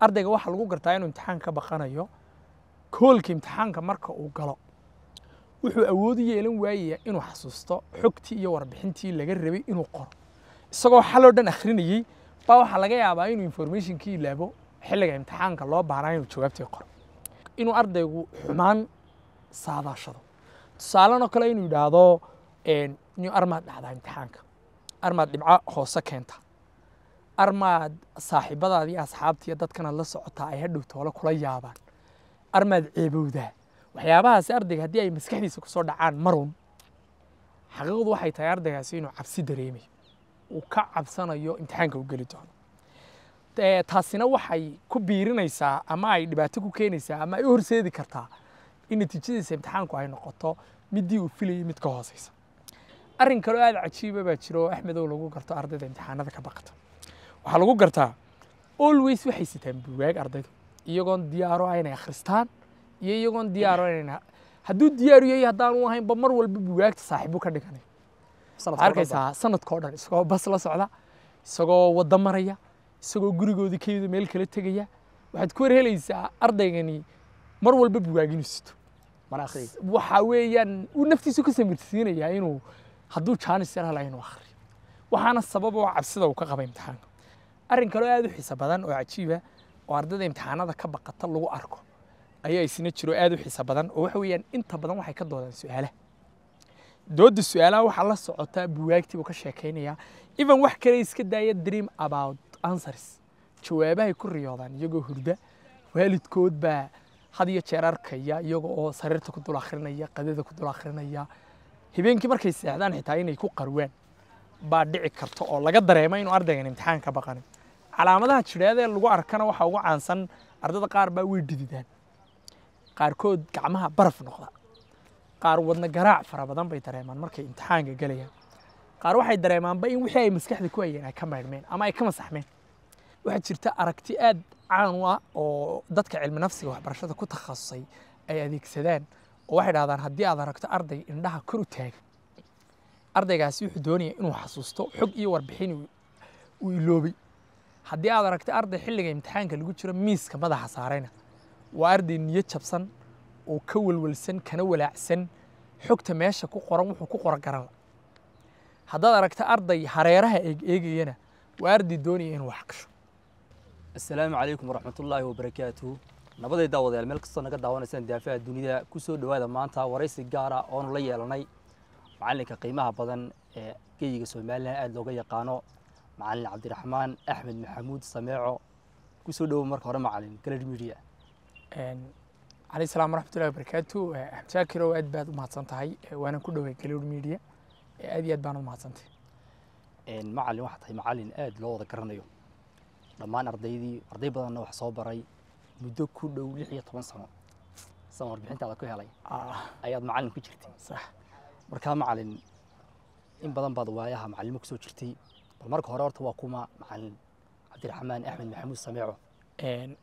ardayga waxaa lagu gartaa inuu imtixaan ka baqanayo koolka imtixaanka marka uu galo wuxuu awoodu yeelan waayaya inuu xasuusto xogtii iyo warbixintii laga rabay inuu qoro isagoo xaloo dhan akhrinayey baa waxaa laga yaabaa inuu informationkii ilaabo xilliga imtixaanka loo baahnaa inuu jawaabtii qoro inuu ardaygu xumaan saadaashado tusaalenoo kale inuu yidhaahdo armaad dhacdaa imtixaanka armaad dhibco hoose keenta armaad saaxiibadaada iyo asxaabta la socotaa ay hadhow kula yaabaan armaad ceebowdaa waxyaabahaasi ardayga haddii ay maskaxdiisa kusoo dhacaan marun xaqiiqdu waxay tahay ardaygaasi inuu cabsi dareemayo uu ka cabsanayo imtixaanka u geli doono taasina waxay ku biirinaysaa ama ay dhibaato ku keenaysaa ama ay u horseedi kartaa in natiijadiisa imtixaanku ay noqoto midii uu filayay mid ka hooseysa arrin kaloo aada cajiiba baa jiro axmedow lagu garto ardayda imtixaanada ka baqata waxaa lagu gartaa always waxay sitaan bugaag ardaydu iyagoon diyaaro ah inay akhristaan iyo iyagoon diyaaro inayna hadduu diyaariyey haddaan u ahaynba mar walba bugaagta saaxiibu ka dhiganay arkaysaa sanadka dhan isagoo bas la socda isagoo waddo maraya isagoo gurigoodii kayada meel kala tegaya waxaad ku warhelaysaa ardaygani mar walba bugaag inuu sito waxa weeyaan uu naftiisu ka samirsiinayaa inuu hadduu jaanis yar inuu akhriyo waxaana sabab oo cabsida uu ka qaba imtixaanka arin kaleo aad u xiiso badan oo cajiiba oo ardayda imtixaanada ka baqata lagu arko ayaa isna jiro aad u xiiso badan oo waxa weeyaan inta badan waxay ka doodaan su-aalaha dooda su-aalaha waxaa la socotaa buwaagtiibuu ka sheekaynayaa even wax kale iska daaya dream about answers jawaabahay ku riyoodaan iyagoo hurda waalidkood baa had iyo jeer arkaya iyaga oo sariirta ku dul akhrinaya qadada ku dul akhrinaya habeenkii markay seexdaan xitaa inay ku qarwaan baa dhici karta oo laga dareemo inuu ardaygan imtixaan baqanin calaamadaha jidhaadee lagu arkana waxaa ugu caansan ardada qaar baa way dididaan qaarkood gacmaha baraf noqda qaar wadna garaac fara badan bay dareemaan markay imtixaanka galayaan qaar waxay dareemaanba in wixii ay maskaxda ku hayeen ay ka maydhmeen ama ay ka masaxmeen waxaa jirta aragti aad caan u ah oo dadka cilmi nafsiga waxbarashada ku takhasusay ay adeegsadaan oo waxay dhahdaan haddii aad aragto arday indhaha kor u taagan ardaygaasi wuxuu doonaya inuu xasuusto xog iyo warbixin uu iloobay haddii aad aragta arday xilliga imtixaanka lagu jiro miiska madaxa saarayna waa arday niyo jabsan oo ka welwelsan kana walaacsan xogta meesha ku qoran wuxuu ku qora garanla haddaad aragta arday hareeraha eegeegayana waa arday doonaya inuu wax gasho assalaamu calaykum waraxmatullaahi wabarakaatuhu nabaday daawadayaal meel kastoo naga daawanaysaan daafaha dunida ku soo dhowaada maanta waraysi gaara oonu la yeelanay macalinka qiimaha badan ee geyiga somalilan aada looga yaqaano macalin cabdiraxmaan axmed maxamuud sameeco kusoo dhawo marka hore macalin galar media caley salaam waraxmatullahi wabarakaatu axmed shaakiro aad baad u mahadsan tahay waana ku dhoway galar media aad iyo aad baan u mahadsantay macalin waxaa tahay macalin aad loo wada garanayo dhammaan ardaydii arday badanna wax soo baray muddo ku dhow lix iyo toban sano sama warbixintaada ku helay ah. ayaad macalin ku jirtay markaa macalin in badan baad waayaha macalimo kusoo jirtay bal marka hore horta waa kuma macalin cabdiraxmaan axmed maxamuud sameeco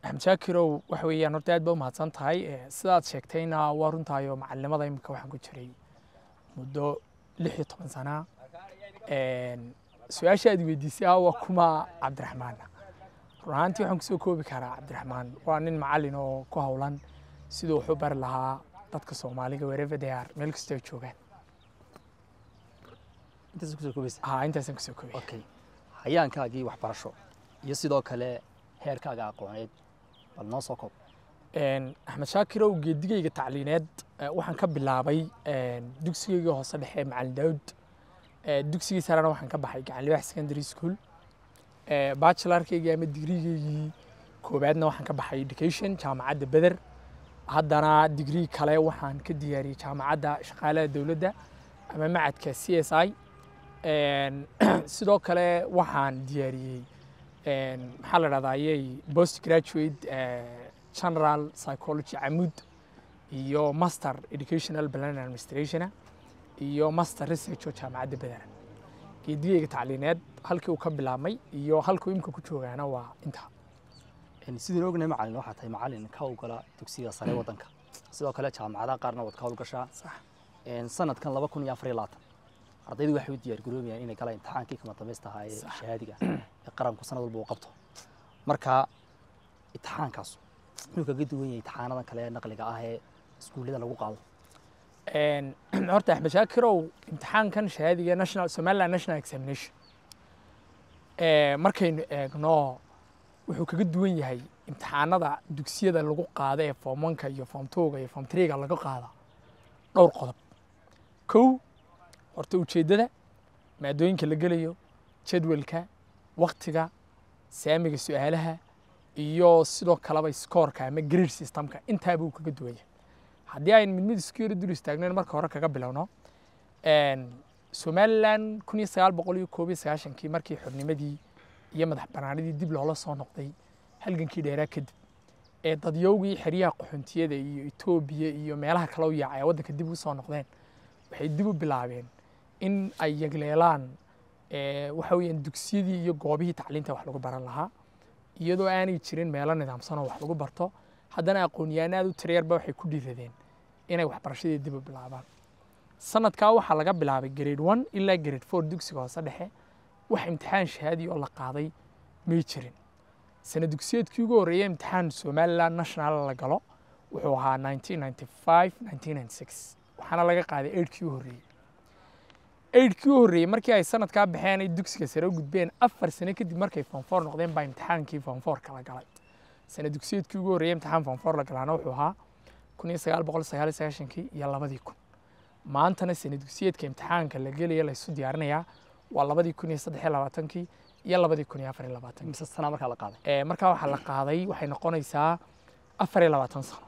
axmed shaakirow waxa weeyaan horta aad ba umahadsan tahay sidaad sheegtayna waa runtaayo macalinimada imika waxaan ku jiray muddo lix iyo toban sana su-aasha aad weydiisay ah waa kuma cabdiraxmaana run ahaantii waxaan kusoo koobi karaa cabdiraxmaan waa nin macalin oo ku howlan siduu wax u bari lahaa dadka soomaaliga werevedear meel kastoo joogaan intaasaan kusoo koobay okay hayaankaagii waxbarasho iyo sidoo kale heerkaaga aqooneed bal noo soo koob axmed shaakirow geedigayga tacliineed waxaan ka bilaabay dugsigayga hoose dhexe macalin daawud dugsigii sarena waxaan ka baxay gacanlibaax secondary school bachelarkaygii ama digriigaygii koowaadna waxaan ka baxay education jaamacadda beder haddana digrii kale waxaan ka diyaariyey jaamacadda shaqaalaha dowladda ama macadka c s i sidoo kale waxaan diyaariyey maxaa la dhahdaa ayay post graduate eh, general psychology camud iyo master educational plan administrationa iyo master research oo jaamacadda badaran geedigeyga tacliineed halkii uu ka bilaabmay iyo halkuu imika ku joogaana waa intaa sidaynu ognahay macalin waxaa tahay macalin ka howlgala dugsiga sare mm. wadanka sidoo kale jaamacadaha qaarna waad ka howlgashaa sanadkan laba kun iyo afar iyo labaatan ardaydu waxay u diyaar garoomayaan inay kala imtixaankii kama dambaystahaa ee shahaadiga ee qaranku sanad walba uu qabto marka imtixaankaas wuxuu kaga duwan yahay imtixaanadan kale ee naqliga ah ee iskuullada lagu qaado horta axmed shaakirow imtixaankan shahaadiga national somaliland national examination markaynu eegno wuxuu kaga duwan yahay imtixaanada dugsiyada lagu qaado ee foom onka iyo foom twoga iyo foom threega laga qaada dhowr qodob kow horta ujeedada maadooyinka la gelayo jadwalka waktiga saamiga su-aalaha iyo sidoo kaleba scoorka ama grade systemka intaaba kaga duwanya haddii aynu midmid isku dul istaagnayn marka hore kaga bilowno somalilan kun iyo sagaal boqol iyo koob iyo sagaashankii markii xornimadii iyo madax banaanidii dib loola soo noqday halgankii dheeraa kadib ee dadyowgii xeryaha qaxoontiyada iyo etoobiya iyo meelaha kale u yaacay waddanka dib ugu soo noqdeen waxay dib u bilaabeen in ay yegleelaan waxa dugsiyadii iyo goobihii tacliinta wax lagu baran lahaa iyadoo aanay jirin meelo nidaamsanoo wax lagu barto haddana aqoon-yahanna aad u tiryarba waxay ku dhiiradeen inay waxbarashadii dib u bilaabaan sanadkaa waxaa laga bilaabay grade one ilaa grade four dugsiga hoose dhexe wax imtixaan shahaadi oo la qaaday may jirin sana dugsiyeedkii ugu horreeya imtixaan somalilan national la galo wuxuu ahaa waxaana laga qaaday eidhkii u horreeyey eidhkii u horreeyey markii ay sanadkaa baxeen ay dugsiga sare u gudbeen afar sano kadib markay foonfoor noqdeen baa imtixaankii foonfoorka la galay sana dugsiyeedkii ugu horreeyey imtixaan foonfoor la galaana wuxuu ahaa kun iyo sagaal boqol sagaal iyo sagaashankii iyo labadii kun maantana sana dugsiyeedka imtixaanka la gelaya laysu diyaarinayaa waa labadii kun iyo saddex iyo labaatankii iyo labadii kun iyo afar iyo labaatankii mise sanaa markaa la qaaday markaa waxaa la qaaday waxay noqonaysaa afar iyo labaatan sano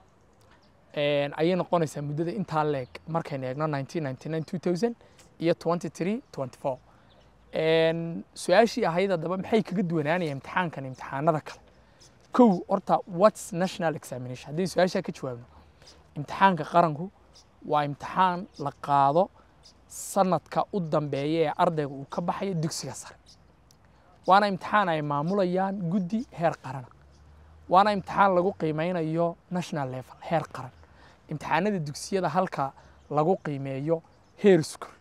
ayay noqonaysaa muddada intaa leeg markaynu eegno nineteen ninety nine two thousand iyo twenty three twenty four su-aashii ahayd haddaba maxay kaga duwanaanayaan imtixaankan imtixaanada kale kow horta whats national examination haddii su-aashaa ka jawaabno imtixaanka qaranku waa imtixaan la qaado sanadka u dambeeya ee ardayga uu ka baxayo dugsiga sare waana imtixaan ay maamulayaan guddi heer qarana waana imtixaan lagu qiimeynayo national level heer qaran imtixaanada dugsiyada halka lagu qiimeeyo heer school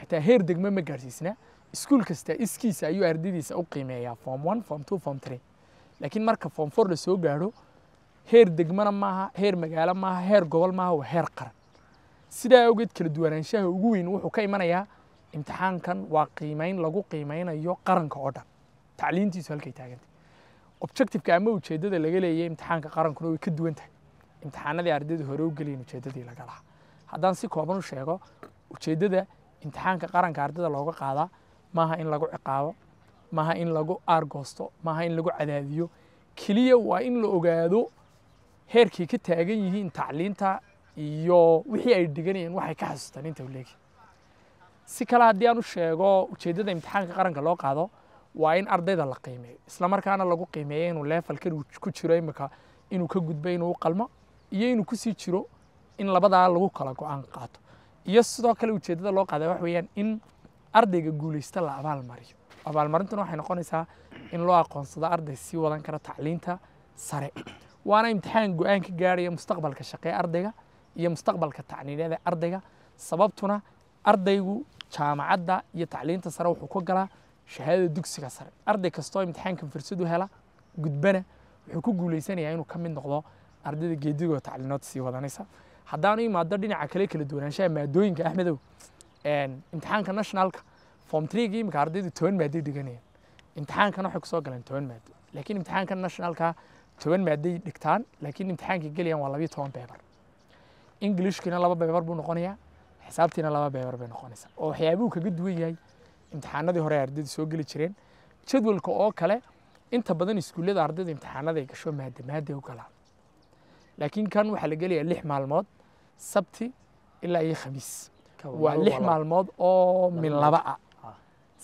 xitaa heer degmo ma gaarsiisna iskuul kasta iskiisa ayuu ardaydiisa u qiimeeyaa form one form two form three laakiin marka form four la gaadho heer degmana maaha heer magaalo maaha heer gobol maaha waa heer qaran sidaa awgeed kala duwanaanshaha ugu weyn wuxuu ka imanayaa imtixaankan waa qiimeyn lagu qiimeynayo qaranka oo dhan tacliintiisu halkay taagantay objectiveka ama ujeeddada laga leeyahay imtixaanka qarankuna way ka duwan tahay imtixaanadii ardayda hore u geliyin ujeeddadii laga lahaa haddaan si kooban u sheego ujeeddada imtixaanka qaranka ardayda looga qaadaa maaha in lagu ciqaabo maaha in lagu aargoosto maaha in lagu cadaadiyo keliya waa in la ogaado heerkay ka taagan yihiin tacliinta iyo wixii ay dhiganayeen waxay ka xasuustaan inta uleegi si kale haddii aan u sheego ujeeddada imtixaanka qaranka loo qaado waa in ardayda la qiimeeyo islamarkaana lagu qiimeeyo inuu leefalkan ku jiro imika inuu ka gudbo inuu u qalmo iyo inuu kusii jiro in labadaa lagu kala go-aan qaato iyo sidoo kale ujeedada loo qaadaa wax weeyaan in ardayga guulaysta la abaalmariyo abaalmarintuna waxay noqonaysaa in loo aqoonsado arday sii wadan kara tacliinta sare waana imtixaan go-aan ka gaaraya mustaqbalka shaqee ardayga iyo mustaqbalka tacniineed ee ardayga sababtuna ardaygu jaamacadda iyo tacliinta sare wuxuu ku galaa shahaadada dugsiga sare arday kastoo imtixaankan fursad u hela gudbana wuxuu ku guulaysanayaa inuu ka mid noqdo ardayda geedigoo tacliinood sii wadanaysa haddaanu imaado dhinaca kale kala duwanaanshaha maadooyinka axmedow imtixaanka nationalka form treega iminka ardaydu toban maaday dhiganayaan imtixaankana waxay kusoo galeen toban maado laakiin imtixaanka nationalka toban maaday dhigtaan laakiin imtixaankay gelayaan waa labiyo toban beebar englishkiina laba beebar buu noqonayaa xisaabtiina laba beebar bay noqonaysaa oo waxyaabuu kaga duwan yahay imtixaanadii hore ardaydu soo geli jireen jadwalka oo kale inta badan iskuullada ardayda imtixaanaday gasho maada maada u galaan laakiin kan waxaa la gelayaa lix maalmood sabti ilaa iyo khamiis waa lix maalmood oo min laba ah. ah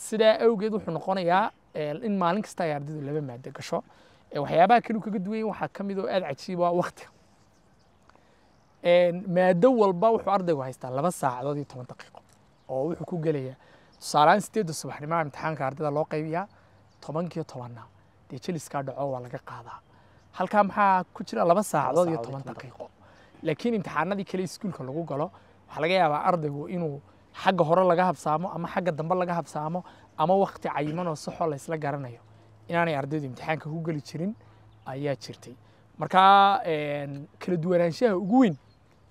sidaa awgeed wuxuu noqonayaa eh, in maalin kasta ay ardaydu laba maado gasho eh, waxyaabaha keliu kaga duwan yahin waxaa ka mid oo ah aada cajiiba ah waktiga maado walba wuxuu ardaygu haystaa laba saacadood iyo toban daqiiqo oo wuxuu ku gelayaa tusaalehaan sideedda subaxnimoa imtixaanka ardayda loo qaybiyaa tobankiiyo tobanna dee jeliskaa dhaco waa laga qaadaa halkaa maxaa ku jira laba saacadood iyo toban daqiiqo laakiin imtixaanadii kale iskuulka lagu galo waxaa laga yaabaa ardaygu inuu xagga hore laga habsaamo ama xagga dambe laga habsaamo ama waqti cayiman oo saxoo laysla garanayo inaanay ardaydu imtixaanka ku geli jirin ayaa jirtay markaa kala duwanaanshaha ugu weyn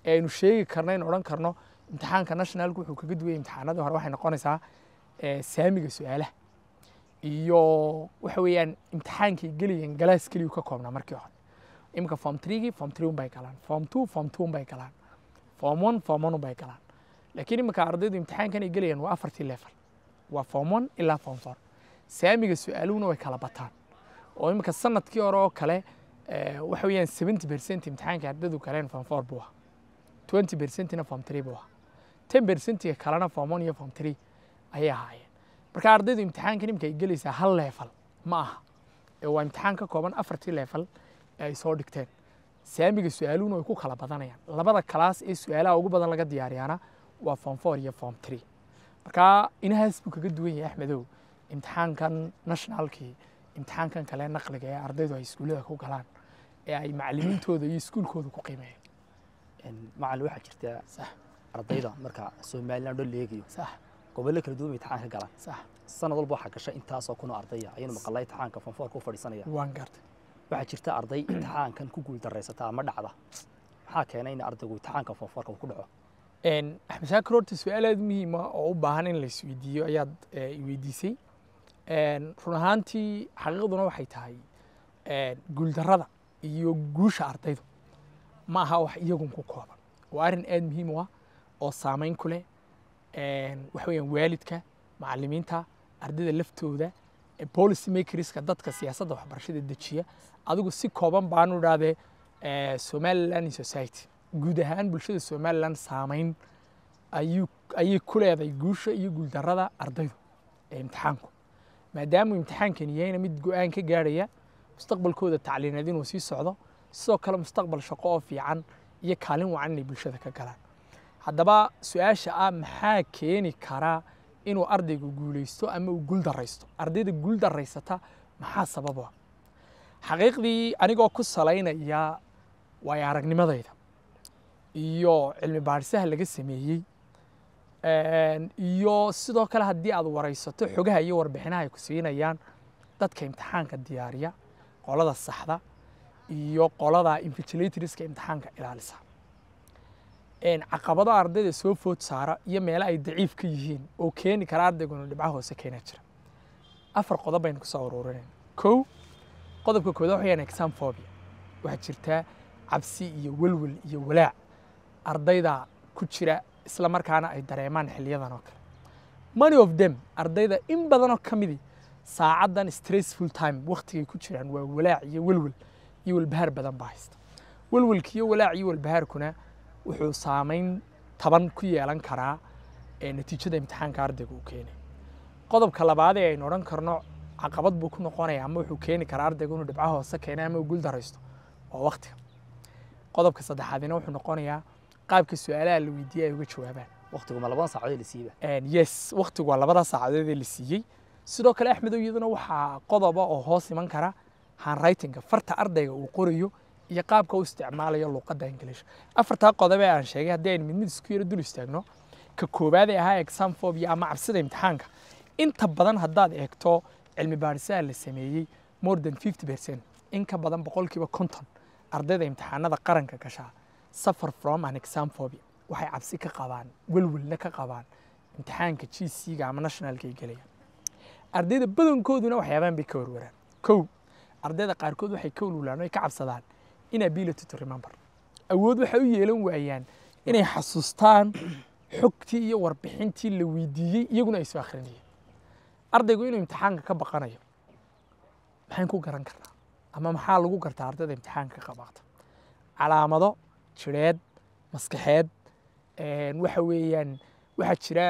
ee aynu sheegi karno in odhan karno imtixaanka nationalku wuxuu kaga duwaya imtixaanadii hore waxay noqonaysaa eh, saamiga su-aalaha iyo waxa weeyaan imtixaankii geliyan galaas keliyu ka koobnaa markii hore iminka form threegii form three unbay galaan form two form two unbay galaan form one form one unbay galaan laakiin iminka ardaydu imtixaankan ay gelayaan waa afartii level waa form one ilaa form four saamiga su-aaluhuna way kala bataan oo iminka sanadkii hore oo kale eh, waxa weeyaan seventy percent imtixaanka ardaydu galeen form four buu ah twenty percentina form three buu ah ten percentiga kalena form one iyo form three ayay ahaayeen marka ardaydu imtixaankan iminka ay gelaysaa hal level ma aha ee waa imtixaan ka kooban afartii level ee ay soo dhigteen saamiga su-aaluhuna way ku kala badanayaan labada kalaas ee su-aalaha ugu badan laga diyaariyaana waa form four iyo form three markaa inahaas buu kaga duwan yahay axmedow imtixaankan nationalkii imtixaankan kale naqliga ee ardaydu ay iskuullada ku galaan ee ay macalimiintooda iyo iskuulkooda ku qiimeeyeen macalin waxaa jirta sax ardayda marka somaliland oo leegayo sax gobollo kala duwan bay imtixaan ka galaan sax sanad walba waxaa gasha intaasoo kunoo ardaya ayaynu maqalaa imtixaanka form four ku fadhiisanaya waan gartay waxaa jirta arday imtixaankan ku guuldaraysataa ama dhacda maxaa keenay in ardaygu imtixaanka foonfoorka ku dhaco axmed horta su-aal aada muhiima ah oo u baahan in la isweydiiyo ayaad eh, iweydiisay run ahaantii xaqiiqduna waxay tahay guuldarada iyo guusha ardaydu ma aha wax iyagun ku kooban waa arrin aada muhiim u ah oo saameyn ku leh waxa weeyaan waalidka macalimiinta ardayda laftooda policy makerska dadka siyaasadda waxbarashada dejiya adigu si kooban baanu idhahdee somaliland society guud ahaan bulshada somaliland saameyn ayay ku leeday guusha iyo guuldarada ardaydu ee imtixaanku maadaamuu imtixaankan yahayna mid go-aan ka gaadhaya mustaqbalkooda tacliineed inuu sii socdo sidoo kale mustaqbal shaqo oo fiican iyo kaalin wacan inay bulshada ka galaan haddaba su-aasha ah maxaa keeni karaa inuu ardayga guulaysto ama uu guul daraysto ardayda guul daraysata maxaa sababa xaqiiqdii anigoo ku salaynaya waayo aragnimadayda iyo cilmi baadhisaha laga sameeyey iyo sidoo kale haddii aad waraysato xogaha iyo warbixinaha ay ku siinayaan dadka imtixaanka diyaariya qolada saxda iyo qolada invigilatorska imtixaanka ilaalisa caqabadaha ardayda soo food saara iyo meelaha ay daciif ka yihiin oo keeni kara ardayguna dhibcaha hoose keena jira afar qodob baynu ku soo kow qodobka koodaad waxayaan examfobia waxaa jirtaa cabsi iyo welwel iyo walaac ardayda ku jira isla markaana ay dareemaan xiliyadan oo kale money of dem ardayda in badanoo ka midi ah, saacaddan stressful time wakhtigay ku jiraan waa walaac iyo welwel iyo walbahaar badan baa haysta welwelka iyo walaac iyo walbahaarkuna wuxuu saameyn taban ku yeelan karaa natiijada imtixaanka ardayga uu keenay qodobka labaad ee aynu odhan karno caqabad buu ku noqonayaa ama wuxuu keeni karaa ardayga inuu dhibcaha hoose keenay ama uu guul waa waqtiga qodobka saddexaadina wuxuu noqonayaa qaabka su-aalaha la weydiiyey ay uga jawaabaan waqtigu labada saacadood la siiba yes waqtigu waa labada saacadood ee la siiyey sidoo kale axmedow iyaduna waxaa qodoba oo hoos iman kara handwritinga farta ardayga uu qorayo iyo qaabka u isticmaalayo luuqadda ingiliishka afartaa qodob ee aan sheegay haddii aynu mid isku yaro dul istaagno ka koobaaday ahaa examphobia ama cabsida imtixaanka inta badan haddaad eegto cilmi baadhisaha la sameeyey more than fifty percent in ka badan boqolkiiba konton ardayda imtixaanada qaranka gashaa suffer from an examphobia waxay cabsi ka qabaan welwelna ka qabaan imtixaanka g c ga ama nationalka ay gelayaan ardayda badankooduna waxyaabaan bay ka warwaraan kow ardayda qaarkood waxay ka welwelaano ay ka cabsadaan in ability to remember awood waxay u yeelan waayaan inay xasuustaan xogtii iyo warbixintii la weydiiyey iyaguna ay soo akhrinayeen ardaygu inuu imtixaanka ka baqanayo maxayn ku garan karnaa ama maxaa lagu gartaa ardayda imtixaanka ka baqda calaamado jireed maskaxeed waxa weeyaan waxaa jira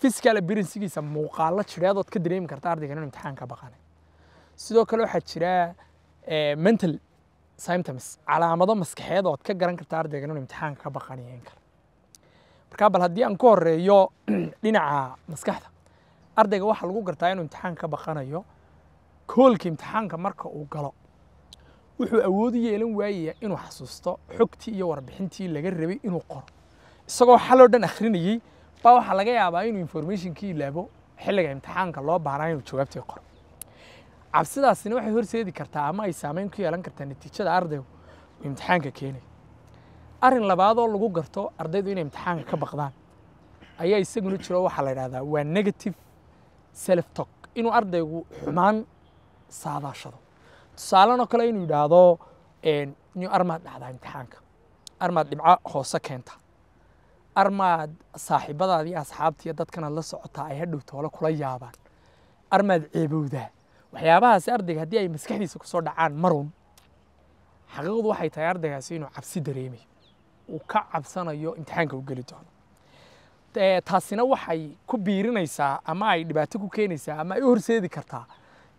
physical appearancegiisa muuqaalo jireedood ka dareemi karta ardayga inuu imtixaan ka baqanayo sidoo kale waxaa jira mental symptoms calaamado maskaxeed ood ka garan karta ardayga inuu imtixaanka ka baqan yehin karo markaa bal haddii aan ku horeeyo dhinaca maskaxda ardayga waxaa lagu gartaa inuu imtixaanka ka baqanayo koolka imtixaanka marka uu galo wuxuu awood u yeelan waayaya inuu xasuusto xogtii iyo warbixintii laga rabay inuu qoro isagoo xaloo dhan akhrinayey baa waxaa laga yaabaa inuu informationkii ilaabo xilliga imtixaanka loo baahnaa inuu jawaabtii qoro cabsidaasina waxay horseedi kartaa ama ay saameyn ku yeelan kartaa natiijada ardaygu imtixaanka keenay arrin labaadoo lagu garto ardaydu inay imtixaanka ka baqdaan ayaa isaguna jiro waxaa la yidhahdaa waa negative self tok inuu ardaygu xumaan saadaashado tusaalenoo kale inuu yidhaahdo inuu armaad dhacdaa imtixaanka armaad dhibco hoose keenta armaad saaxiibadaada iyo dadkanaad la socotaa ay hadhow kula yaabaan armaad ceebowdaa waxyaabahaas ardayga haddii ay maskaxdiisa kusoo dhacaan marun xaqiiqdu waxay tahay ardaygaasi inuu cabsi dareemayo uu ka cabsanayo imtixaanka u geli doono taasina waxay ku biirinaysaa ama ay dhibaato ku keenaysaa ama ay u horseedi kartaa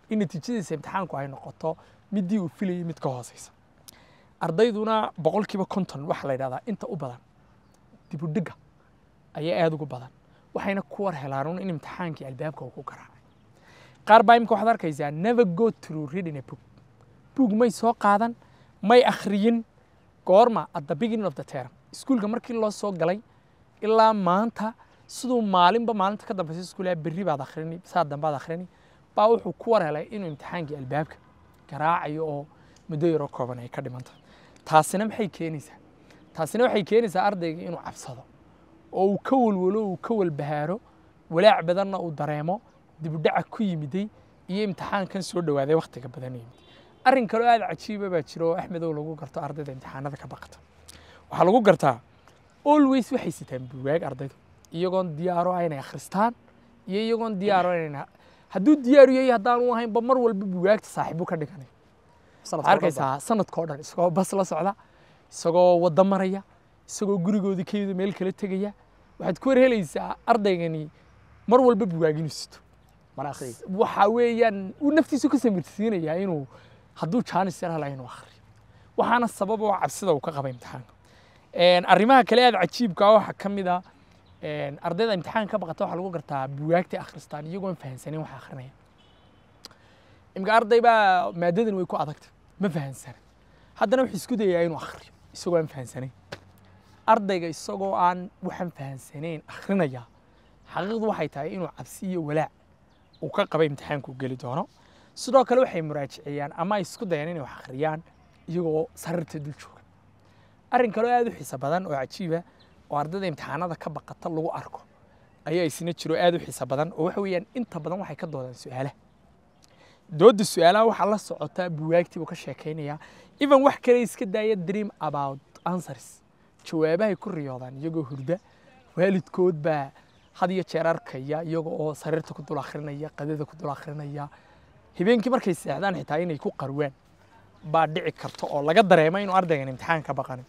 in natiijadiisa imtixaanku ay noqoto middii uu filayay mid ka hooseysa ardayduna boqolkiiba konton waxaa la yidhahdaa inta u badan dibudhiga ayaa aada ugu badan waxayna ku war helaanun in imtixaankii albaabka uu ku garaa qaar baa imika waxaad arkaysaa never go through reading a book book may soo qaadan may akhriyin goorma at the beginning of the term iskuulka markii loo soo galay ilaa maanta siduu maalinba maalinta ka dambaysa iskuulaa berri baad akhrini saa dambaad akhrini baa wuxuu ku wareelay inuu imtixaankii albaabka garaacayo oo muddo yaroo kooban ay ka dhimanta taasina maxay keenaysaa taasina waxay keenaysaa ardayga inuu cabsado oo uu ka walwalo uu ka walbahaaro walaac badanna uu dareemo dibudhaca ku yimiday iyo imtixaankan soo dhowaaday wakhtiga badan yimid arrin kaleo aada cajiiba baa jira oo axmedow lagu garto ardayda imtixaanada ka baqata waxaa lagu gartaa olways waxay sitaan buugaag ardaydu iyagoon diyaaro inay akhristaan iyo iyagoon diyaaro inayna hadduu diyaaru yahay haddaan u ahaynba mar walba bugaagta saaxiibu ka dhiganay arkaysaa sanadkao dhan isagoo bas la socda isagoo waddo maraya isagoo gurigoodii kayada meel kala tegaya waxaad ku warhelaysaa ardaygani mar walba bugaag inuu sito waxa weeyaan uu naftiisu ka samirsiinaya inuu hadduu jaanis yar halayn u akhriyo waxaana sabab oo cabsida uu ka qaba imtixaanka arrimaha kale aada cajiibka ah waxaa ka mid a ah, ardayda imtixaanka ka baqata waxaa lagu gartaa buwaagtay akhristaan iyagoon fahansanin waxa akhrinaya imka arday baa maaddadan way ku adagta ma fahansanin haddana wuxuu isku dayaa inuu akhriyo isagoo aan fahansanin ardayga isagoo aan waxaan fahansaneyn akhrinaya xaqiiqdu waxay tahay inuu cabsi iyo walaac uu ka qabay imtixaanku geli doono sidoo kale waxay muraajiciyaan ama ay isku dayeen inay wax akhriyaan iyagoo sariirta dul jooga arrin kaleo aada u xiiso badan oo cajiiba ah, oo ardayda imtixaanada ka baqata lagu arko ayaa isna jiro aada u xiiso badan oo waxa weeyaan inta badan waxay ka doodaan su-aalaha dooda su-aalaha waxaa la socota buwaagtiibuu ka sheekaynayaa even wax kale iska daaya dream about answers jawaabahay ku riyoodaan iyagoo hurda waalidkood baa had iyo jeer arkaya iyaga oo sariirta ku dul akhrinaya qadada ku dul akhrinaya habeenkii markay seexdaan xitaa inay ku qarwaan baa dhici karta oo laga dareema inuu ardaygan imtixaan ka baqanin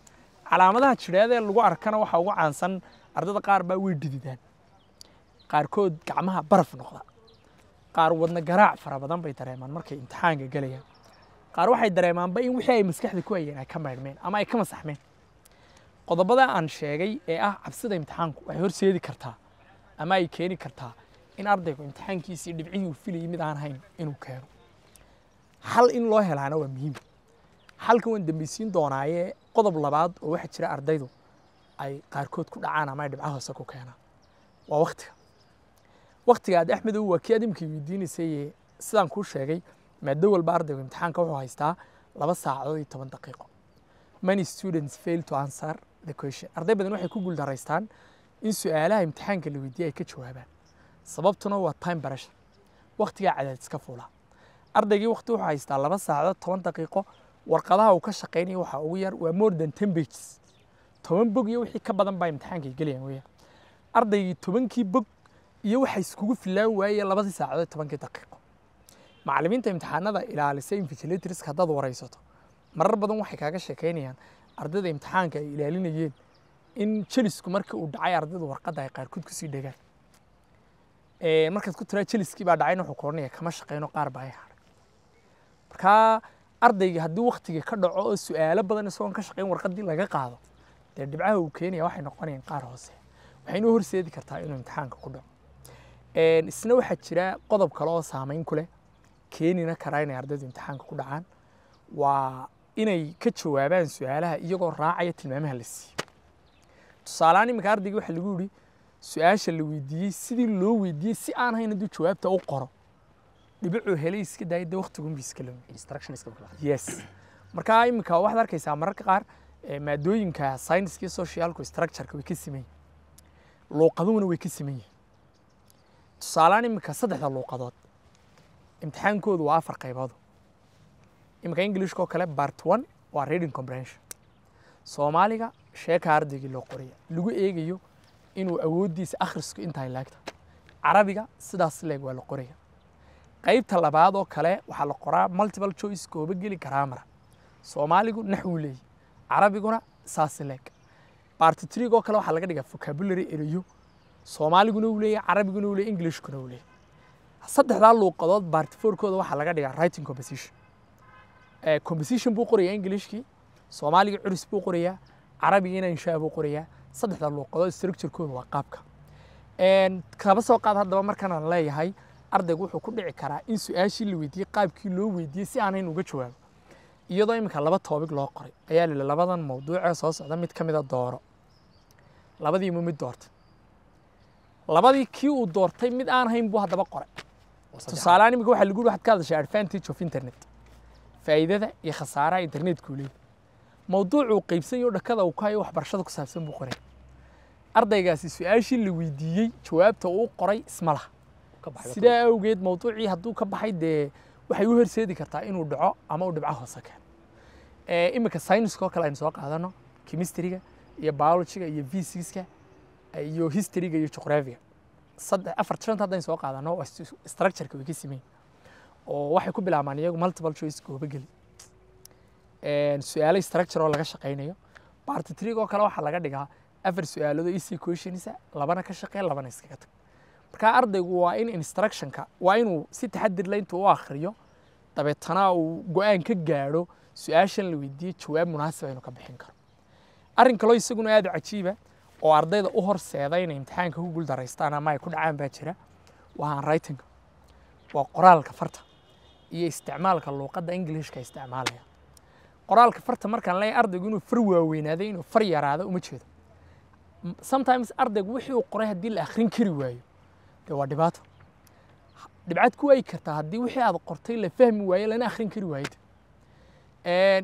calaamadaha jidhaadee lagu arkana waxaa ugu caansan ardada qaar baa way dhididaan qaarkood gacmaha baraf noqda qaar wadna garaac fara badan bay dareemaan markay imtixaanka galayaan qaar waxay dareemaanba in wixii ay maskaxda ku hayeen ay ka maydhmeen ama ay ka masaxmeen qodobada aan sheegay ee ah cabsida imtixaanku waxay horseedi kartaa ama ay keeni kartaa in ardaygu imtixaankiisii dhibcihii uu filayay mid aan hayn inuu keeno xal in loo helaana waa muhiim xalkan waan dambaysiin doonaaye qodob labaad oo waxaa jira ardaydu ay qaarkood ku dhacaan ama ay dhibca ku keenaan waa waktiga waktiga aad axmedow waa kii adimkii weydiinaysay sidaan kuu sheegay maado walba ardaygu imtixaanka wuxuu haystaa laba saacadood iyo toban daqiiqo many students fail to answer the question arday badan waxay ku guul in su-aalaha imtixaanka la weydiiyey ay ka jawaabaan sababtuna waa time barashar wakhtigaa cadaadiska fuula ardaygii wakhti wuxuu haystaa laba saacdood toban daqiiqo warqadaha uu ka shaqaynaya waxaa ugu yar waa more than ten pages toban bog iyo wixii ka badan baa imtixaanka ay gelayaan weeyaan ardaygii tobankii bog iyo waxa iskugu filaan waayee labadii saacadood tobankii daqiiqo macallimiinta imtixaanada ilaalisa invigilatorska haddaad waraysato marar badan waxay kaaga sheekaynayaan ardayda imtixaanka ay ilaalinayeen in jelisku markii uu dhacay ardayda warqadda ay qaarkood kusii dhegaan markaad ku tiraa jeliskii baa dhacayna wuxuu koranaya kama shaqeyno qaar baa ay markaa ardayga haddii waktiga ka dhaco oo su-aalo badan isagoon ka shaqeyn warqaddii laga qaado dee dhibcaha uu keenaya waxay noqonayaan qaar hoose waxayna u horseedi kartaa inuu imtixaanka ku dhaco isna waxaa jira qodob kale oo saameyn ku leh keenina karaa inay ardaydu imtixaanka ku dhacaan waa inay ka jawaabaan su-aalaha iyagoo raacaya tilmaamaha la siiyo tusaaleaan iminka ardayga waxaa lagu yidhi su-aasha la weydiiyey sidii loo weydiiyey si aan hayn hadduu jawaabta u qoro dhibicuu helay iska daaya dee waqtigunba iska lumiyes marka iminka waxaad arkaysaa mararka qaar eh, maadooyinka sayniska iyo socialku structureka way ka siman yihin way ka siman yihin tusaalaan iminka saddexda luuqadood imtixaankoodu waa afar qayboodu iminka englishka kale bart one waa reading comprehension soomaaliga sheeka ardaygii loo qoraya lagu eegayo inuu awooddiisa akhrisku intahay laagta carabiga sidaas leeg waa la qoraya qaybta labaad oo kale waxaa la qoraa multiple choice kooba geli garaamara soomaaligu naxwuu leeyahy carabiguna saas leeg bartitrigo kale waxaa laga dhigaa vocabulary erayo soomaaliguna uu leeyahy carabiguna uu leeyahy englishkuna uu leeyahy saddexdaa luuqadood bartiforkooda waxaa laga dhigaa writing composition eh, composition buu qorayaa englishkii soomaaliga curis buu qorayaa carabigiina inshaa buu qorayaa saddexda luuqadood structurekooda waa qaabka kaba soo qaad haddaba markaan aan leeyahay ardaygu wuxuu ku dhici karaa in su-aashii la weydiiyey qaabkii loo weydiiyey si aanhayn uga jawaabo iyadoo iminka laba toobig loo qoray ayaa lili labadan mawduucee soo socda mid ka mida dooro labadiimu mid doortay labadii kii uu doortay mid aan hayn buu haddaba qoray tusaalehaan iminka waxaa lagu yidhi waxaad ka hadashaa advantage of internet faa'iidada iyo khasaaraha internetku leeyahay mawduucuu qaybsayo dhakada uu ku waxbarashada ku saabsan buu qoray ardaygaasi su-aashii la weydiiyey jawaabta uu qoray isma sidaa awgeed mawduucii hadduu ka baxay dee waxay u horseedi kartaa inuu dhaco ama uu dhibco hoose keeno iminka syniska oo kale aynu soo qaadano chemistryga iyo biologyga iyo physicska iyo historyga iyo juqraafiga saddex afar jiranta haddaynu soo qaadano structureka way ka simeyn oo waxay ku bilaabmaan iyagu multiple choice goobageli su-aalo structure oo laga shaqaynayo part trig oo kale waxaa laga dhigaa afar su-aalado easy questions labana ka shaqee labana iskaga tag marka ardaygu waa in instructionka waa inuu si taxadir leh intuu u akhriyo dabeetana uu go-aan ka gaadho su-aashan la weydiiyey jawaab munaasiba inuu ka bixin karo arrin kaloo isaguna aada cajiiba oo ardayda u horseeda inay imtixaanka ku guuldaraystaan ama ay ku dhacaan baa jira waa handwriting waa qoraalka farta iyo isticmaalka luuqadda englishka isticmaalaya qoraalka farta markaan leeyahay ardaygu inuu far waaweynaaday inuu far yaraado uma jeedo sometimes ardaygu wixii uu qoray haddii la akhrin kari waayo de waa dhibaato dhibcad ku waayi kartaa haddii wixii aad qortay la fahmi waayo lana akhrin kari waayid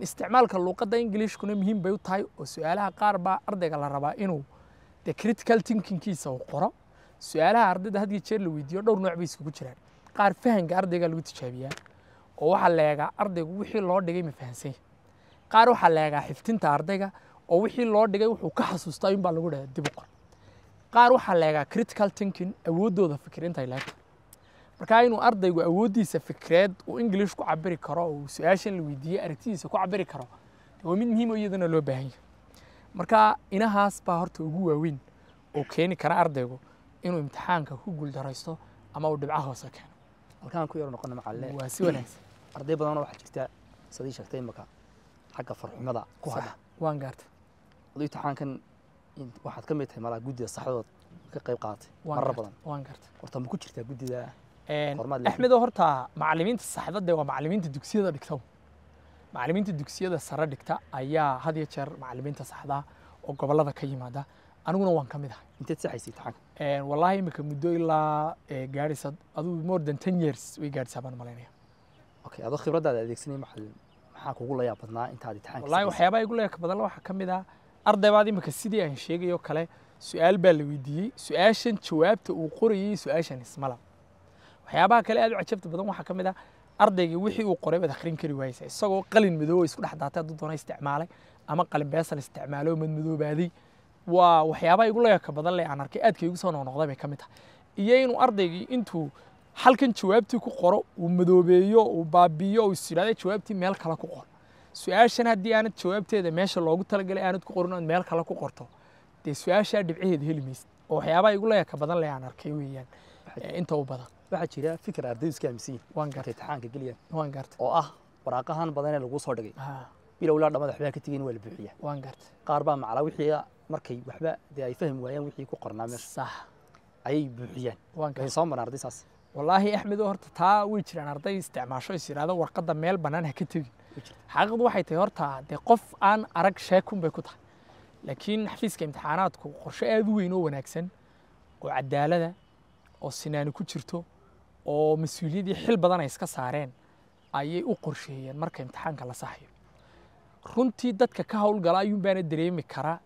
isticmaalka luuqadda ingiliishkuna muhiim bay u tahay oo su-aalaha qaar baa ardayga la rabaa inuu de critical tinkingkiisa uu qoro su-aalaha ardayda had jeer la weydiiyo dhowr nooc bay iskugu jiraan qaar fahanka ardayga lagu tijaabiyaa oo waxaa la eegaa ardaygu wixii loo dhigay ma fahansanya qaar waxaa leegaa xiftinta ardayga oo wixii loo dhigay wuxuu ka xasuustaa in lagu dhaha dib u qor qaar waxaa la critical tinking awooddooda fikir intay markaa inuu ardaygu awooddiisa fikreed uu english ku cabiri karo oo uu su-aashan la weydiiyey aragtidiisa ku cabiri karo waa mid muhiim oo iyadana loo baahan yahay markaa inahaas baa horta ugu waaweyn oo keeni kara ardaygu inuu imtixaanka ku guuldaraysto ama uu dhibca hoose keeno halkaan ku yaro noqono macallee waa si wanaagsan arday badanna waxaa jirta sadii sheegtay imaka xagga farxumada ku hadha waan gaarta aduu imtixaankan waxaad ka mid tahay malaha guddida saxdadood ka qayb qaadatay marar badan waan gaarta horta ma ku jirtaa guddida axmedo horta macallimiinta saxda dee waa macallimiinta dugsiyada dhigta macallimiinta dugsiyada sare dhigta ayaa had iyo jeer macallimiinta saxda oo gobollada ka yimaada aniguna waan ka mid ahay inteed saxaysay imtixaanka wallaahi imika muddo ilaa gaadhaysa aduu more than ten years way gaadhaysaa baan malaynaya okay adoo khibradaada adeegsanay macallin maxaa kugu layaab badnaa intaad itixaanka wallahi waxyaabaha igu layaabka badan waxaa ka mid ah ardaybaad imika sidii aan sheegayo kale su-aal baa la weydiiyey su-aashan jawaabta uu qorayey su-aashan ismala waxyaabaha kale aad u cajabta badan waxaa ka mid ah ardayga wixii uu qoray baad akhrin kari waayeysa isagoo qalin madoobo isku dhex daatay hadduu isticmaalay ama qalin beesan isticmaalo madmadoobaaday waa waxyaabaha igu layaabka badan leh aan arkay aadka igu soo noqnoqday bay ka mid tahay iyo inuu ardaygii intuu halkan jawaabtii ku qoro uu madoobeeyo uu baabiiyo uu isyidhahda jawaabtii meel kale ku qor su-aashan haddii aanad jawaabteeda meesha loogu talagalay aanad ku qorin oad meel kale ku qorto dee su-aashaa dhibcaheeda heli maysid oo waxyaabaha igu leeya ka badan leh arkay weeyaan inta u badan waxaa jira fikir ardaydu iska aaminsan waan gartay taxaanka geliyaan waan gartay oo ah waraaqahan badan ee lagu soo dhigay bilowlaa dhamada waxbaa ka tegayn waa la buuxiyaa waan gartay qaar baa macla wixii ah, markay waxba dee ay fahmi waayaan wixii ku qornaa meesha sax ayay buuxiyaan waan soo marna arday saas walaahi axmedo horta taa way jiraan arday isticmaasho is yidhahdo warqadda meel bannaan ha ka tegin xaqiiqdu waxay tahay horta dee qof aan arag sheekun bay ku tahay laakiin xafiiska imtixaanaadku qorshe aada u weyn oo wanaagsan oo cadaalada oo sinaani ku jirto oo mas-uuliyaddii xil badan ay iska saareen ayay u qorsheeyeen marka imtixaanka la saxayo runtii dadka ka howlgala ayuunbaana dareemi karaa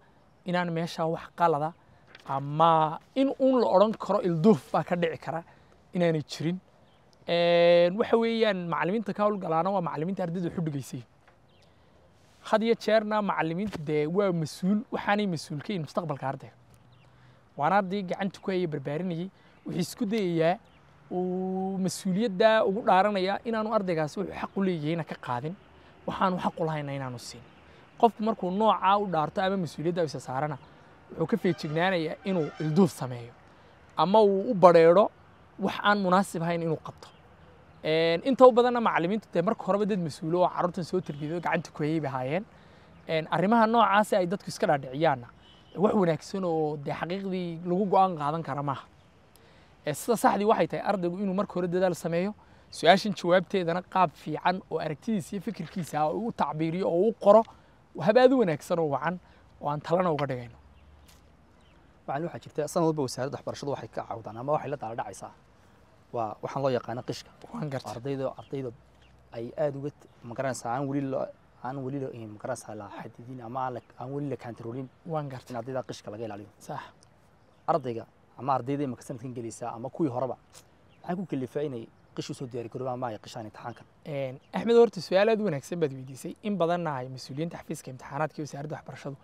inaan meeshaa wax qalada ama in uun la odhan karo ilduuf baa ka dhici kara inaanay jirin waxa weeyaan macallimiinta ka howlgalaana waa macallimiinta ardayda xudhigaysay had iyo jeerna macallimiinta dee waa mas-uul waxaanay mas-uul ka yihin mustaqbalka ardayga waana haddii gacanta ku haya barbaarinayay wuxuu isku dayayaa uu mas-uuliyaddaa ugu dhaaranaya inaanu ardaygaasi wuxuu xaq u leeyahayna ka qaadin waxaanu xaq u lahayna inaanu siin qofku markuu noocaa u dhaarto ama mas-uuliyaddaa isa saarana wuxuu ka feejignaanayaa inuu ilduuf sameeyo ama uu u badheedho wax aan munaasib ahayn inuu qabto inta u badanna macalimiintu dee marka horeba dad mas-uulo oo carruurtan soo tarbiyedo gacanta kuheyay bay ahaayeen arrimaha noocaasi ay dadku iska dhaadhiciyaanna wax wanaagsan oo dee xaqiiqdii lagu go'aan qaadan kara maaha sida saxdii waxay tahay ardaygu inuu marka hore dadaal sameeyo su-aashan jawaabteedana qaab fiican oo aragtidiisa iyo fikirkiisa ah uu tacbiiriyo oo u qoro habaadu wanaagsan oo wacan oo aan talana uga dhigayno waxaan waxaa jirta sanad walba wasaaradda waxbarashadu waxay ka caawdaan ama waxay la daala dhacaysaa waa waxaan loo yaqaana qishka ardayda ardayda ay aad uga magaranaysaa aan weli aan weli eh, magaranaysaa la xadidin ama aan weli la kantaroolin in ardayda qishka laga ilaaliyo ardayga ama ardayda imaka sanadkan gelaysaa ama kuwii horeba maxaa ku kalifaa inay axmed horta su-aal aad u wanaagsan baad weydiisay in badanna ay mas-uuliyiinta xafiiska imtixaanaadka iyo wasaaradda waxbarashadu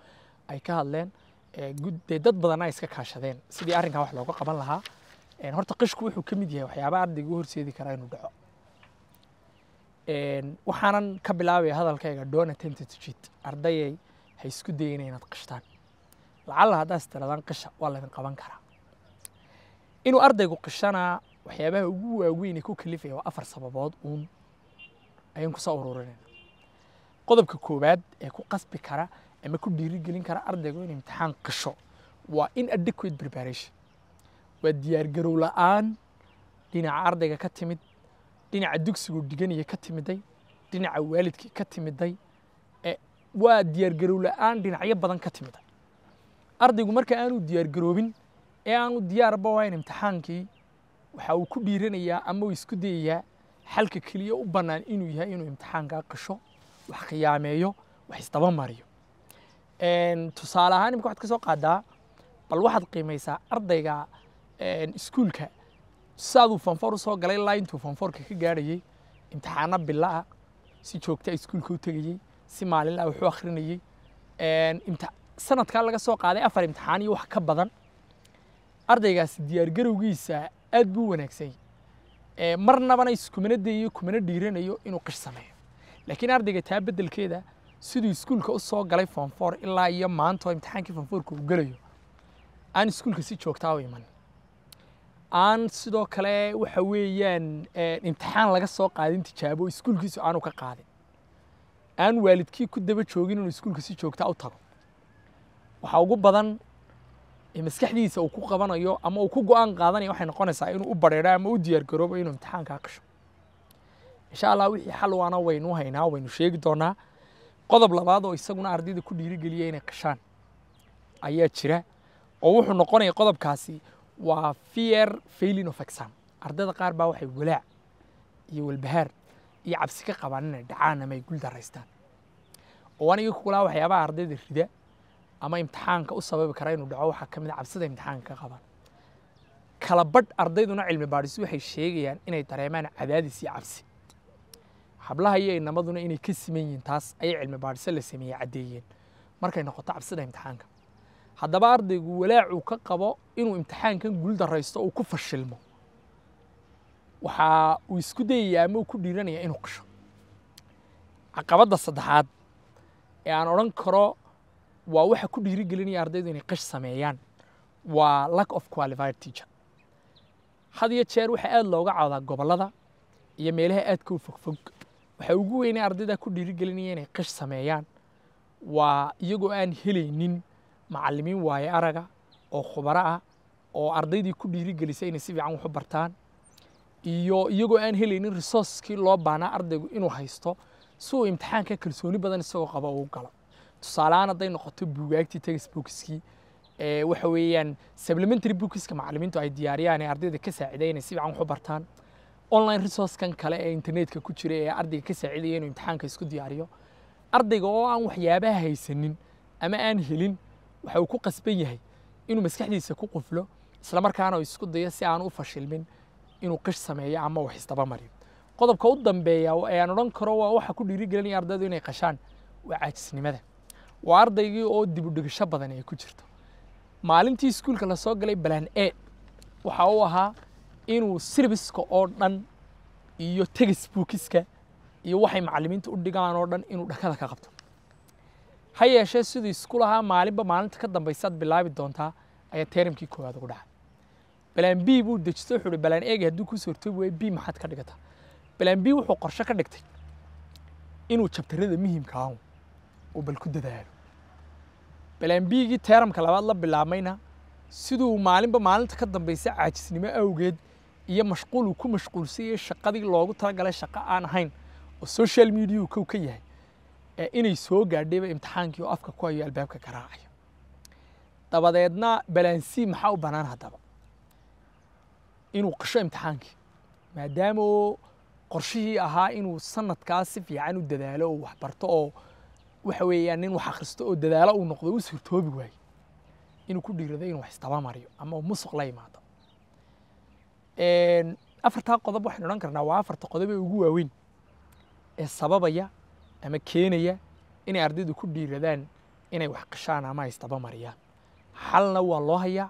ay ka hadleen dee dad badana iska kaashadeen sidii arrinkan wax looga qaban lahaa horta qishku wuxuu ka mid yahay waxyaaba ardayga u horseedi karaa inuu dhaco waxaanan ka bilaabaya hadalkayga don attempted to cheat ardayay ha isku dayina inaad qishtaan lacalla haddaad istiradaan qisha waa laydin qaban karaa inuu ardaygu qishanaa waxyaabaha ugu waaweynee ku kalifaya waa afar sababood uun ayaan ku ururinayna qodobka koowaad ee ku qasbi kara ama ku dhiirigelin kara ardaygu in imtixaan qasho waa in adequate preparation waa diyaargarow la-aan dhinaca ardayga ka timid dhinaca dugsigu dhiganaya ka timiday dhinaca waalidkii ka timiday waa diyaargarow la-aan dhinacyo badan ka timiday ardaygu marka aanu diyaargaroobin ee aanu diyaarba waayn imtixaankii waxa uu ku dhiiranayaa ama uu isku dayayaa xalka keliya u bannaan inuu yahay inuu imtixaankaa qasho wax khiyaameeyo wax isdaba mariyo tusaale ahaan imika waxad ka soo qaadaa bal waxaad qiimaysaa ardayga iskuulka saaduu fanfoor usoo galay ilaa intuu fanfoorka ka gaarhayey imtixaano bila ah si joogta ah iskuulka u tegayey si maalinlaa ah waxu akhrinayey sanadkaa laga soo qaaday afar imtixaan iyo wax ka badan ardaygaasi diyaargarowgiisa aad buu u wanaagsan marnabana iskumana dayayo kumana dhiiranayo inuu qish sameeyo laakiin ardayga taa bedelkeeda siduu iskuulka usoo soo galay fonfor ilaa iyo maanta oo imtixaankii fonforka uu gelayo aan iskuulka si joogtaa ah u iman aan sidoo kale waxa weeyaan eh, imtixaan laga soo qaadin tijaabo iskuulkiisu aanu ka qaadin aan waalidkii ku daba joogin inuu iskuulka si joogtaa ah u tago waxaa ugu badan maskaxdiisa uu ku qabanayo ama uu ku go-aan qaadanayo waxay noqonaysaa inuu u bareero ama u diyaargaroobo inuu imtixaankaa qasho insha allah wixii xal waana waynuu haynaa waynu sheegi doonaa qodob labaad oo isaguna ardayda ku dhiirigeliya inay qashaan ayaa jira oo wuxuu noqonaya qodobkaasi waa fear failing of exam ardayda qaar baa waxay walaac iyo walbahaar iyo cabsi ka qabaan inay dhacaan ama ay gul daraystaan oo aniga kulaa waxyaabaha ardayda rida ama imtixaanka u sababi kara inuu dhaco waxaa ka mid a ah cabsida imtixaanka ka qabaan kala badh ardayduna cilmi baadhisu waxay sheegayaan inay dareemaan cadaadis iyo cabsi hablaha iyo inamaduna inay ka siman yihiin taas ayay cilmi baadhiso la sameeyey cadeeyeen markay noqoto cabsida imtixaanka haddaba ardaygu walaacuu ka qabo inuu imtixaankan guuldaraysto uu ku fashilmo waxaa uu isku dayayaa ama uu ku dhiiranayaa inuu qasho caqabadda saddexaad ee aan odhan karo waa waxa ku dhiiri ardaydu inay qash sameeyaan waa lack of qualified teacher had iyo jeer waxa aada looga cawdaa gobollada iyo meelaha aadka u fogfog waxaa ugu weynay ardayda ku dhiirigelinaya inay qish sameeyaan waa iyagoo aan helaynin macalimiin waaye araga oo khubaro ah oo ardaydii ku dhiirigelisa inay si fiican wax bartaan iyo iyagoo aan helaynin resourcekii loo baanaa ardaygu inuu haysto si uu imtixaanka kalsooni badan isagoo qaba uu galo tusaaleahaan hadday noqoto buugaagtii tegis bookskii waxa weeyaan supplementary bookiska macallimiintu ay diyaariyaan ee ardayda ka saacidaynay si fiican wax bartaan online resourcekan kale ee internetka ku jira ee ardayga ka saacidaya inuu imtixaanka isku diyaariyo ardayga oo aan waxyaabaha haysanin ama aan helin waxa uu ku qasban yahay inuu maskaxdiisa ku quflo islamarkaana uu isku dayo si aan u fashilmin inuu qish sameeyo ama wax isdaba mariyo qodobka u dambeeya ee aan odhan karo waa waxa ku dhiirigelinaya ardaydu inay qashaan waa caajisnimada waa ardaygii oo dibudhigasho badan ay ku jirto maalintii iskuulka lasoo galay balaan e waxa uu ahaa inuu sirbiska oo dhan iyo tegis buukiska iyo waxay macalimiinta u dhigaan oo dhan inuu dhakada ka qabto ha yeeshee siduu iskulahaa maalinba maalinta ka dambaysaad bilaabi doontaa ayaa teerimkii koowaad ugu dhacay balaan b buu dejisto wuxuu uhi balaan eegi hadduu kuu soortoobi waayo b maxaad ka dhigataa balaan b wuxuu qorshe ka dhigtay inuu jabtarrada muhimka ahu uu bal ku dadaalo balaan bigii teeramka labaad la bilaabmayna siduu maalinba maalinta ka dambaysa caajisnimo awgeed iyo mashquul uu ku mashquulsiyayey shaqadii loogu talagalay shaqo aan ahayn oo social mediau kow ka yahay ee inay soo gaadhayba imtixaankii oo afka ku hayo albaabka garaacayo dabadeedna balansii maxaa u banaan haddaba inuu qasho imtixaankii maadaamoo qorshihii ahaa inuu sanadkaas si fiican u dadaalo oo waxbarto oo waxa weeyaan nin wax akhristo oo dadaalo uu noqdo u suurtoobi waayo inuu ku dhiirado inuu wax istabamariyo ama uu musuq la yimaado afartaa qodob waxaynu odhan karnaa waa afarta qodob ee ugu waaweyn ee sababaya ama keenaya inay ardaydu ku dhiiradaan inay wax qishaan ama haystaba mariyaan xalna waa loo hayaa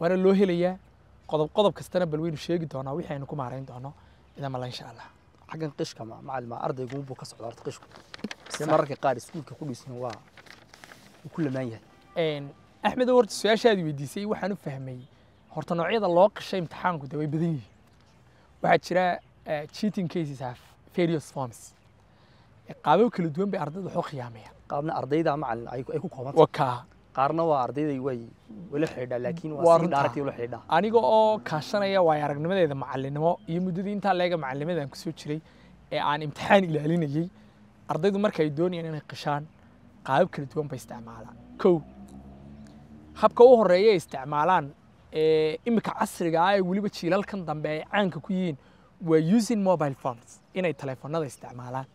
waana loo helayaa qodob qodob kastana bal waynu sheegi doonaa wixii ku maarayn doono idan insha allah xaggan qishka macalima ardaygu buu ka socda horta qishku se mararka qaar iskuulka ku dhisan waa ku lamaan yahay axmedow horta su-aashaadii weydiisay waxaan u fahmayey horta noocyada loo qashay imtixaanku de way badan yihiin waxaa jira eh, cheating cases have various forms eh, qaabab kala duwan bay ardayda waxu qiyaamaya qaabna ardayda macalin ay ku koobanta ka qaarna waa ardayday way wala xidhaa laakiin waa si dhaartii wala xidhaa aniga oo kaashanaya waay aragnimadeeda macalinimo iyo muddadii intaa leega macalinimadan kusoo jiray ee aan imtixaan ilaalinayey ardaydu marka ay doonayaan inay qishaan qaabab kala duwan bay isticmaalaan kow habka u horeeya ay isticmaalaan Eh, iminka casriga ah ee weliba jiilalkan dambe ay caanka ku yihiin waa using mobile phones inay taleefanada isticmaalaan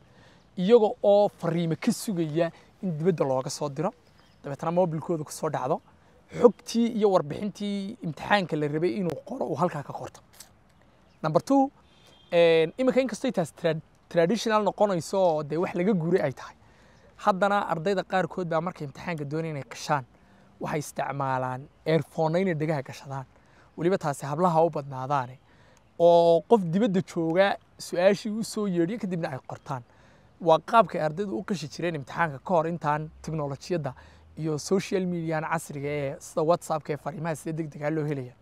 iyaga oo fariimo ka sugaya in dibadda looga soo diro dabeetana mobilkooda kusoo dhacdo xogtii iyo warbixintii imtixaanka la rabay inuu qoro uu halkaa ka qorto number two eh, iminka inkastoo taas traditional noqonayso oo dee wax laga guuray ay tahay haddana ardayda qaarkood baa markay imtixaanka doonay inay qashaan waxay isticmaalaan eerfoonna inay dhegaha gashadaan weliba taasi hablaha u badnaadaane oo qof dibadda jooga su-aashii u soo yeedhiyo kadibna ay qortaan waa qaabka ardaydu u qashi jireen imtixaanka ka hor intaan teknolojiyadda iyo social mediana casriga ah ee sida whatsappka ee fariimaha sida deg loo helaya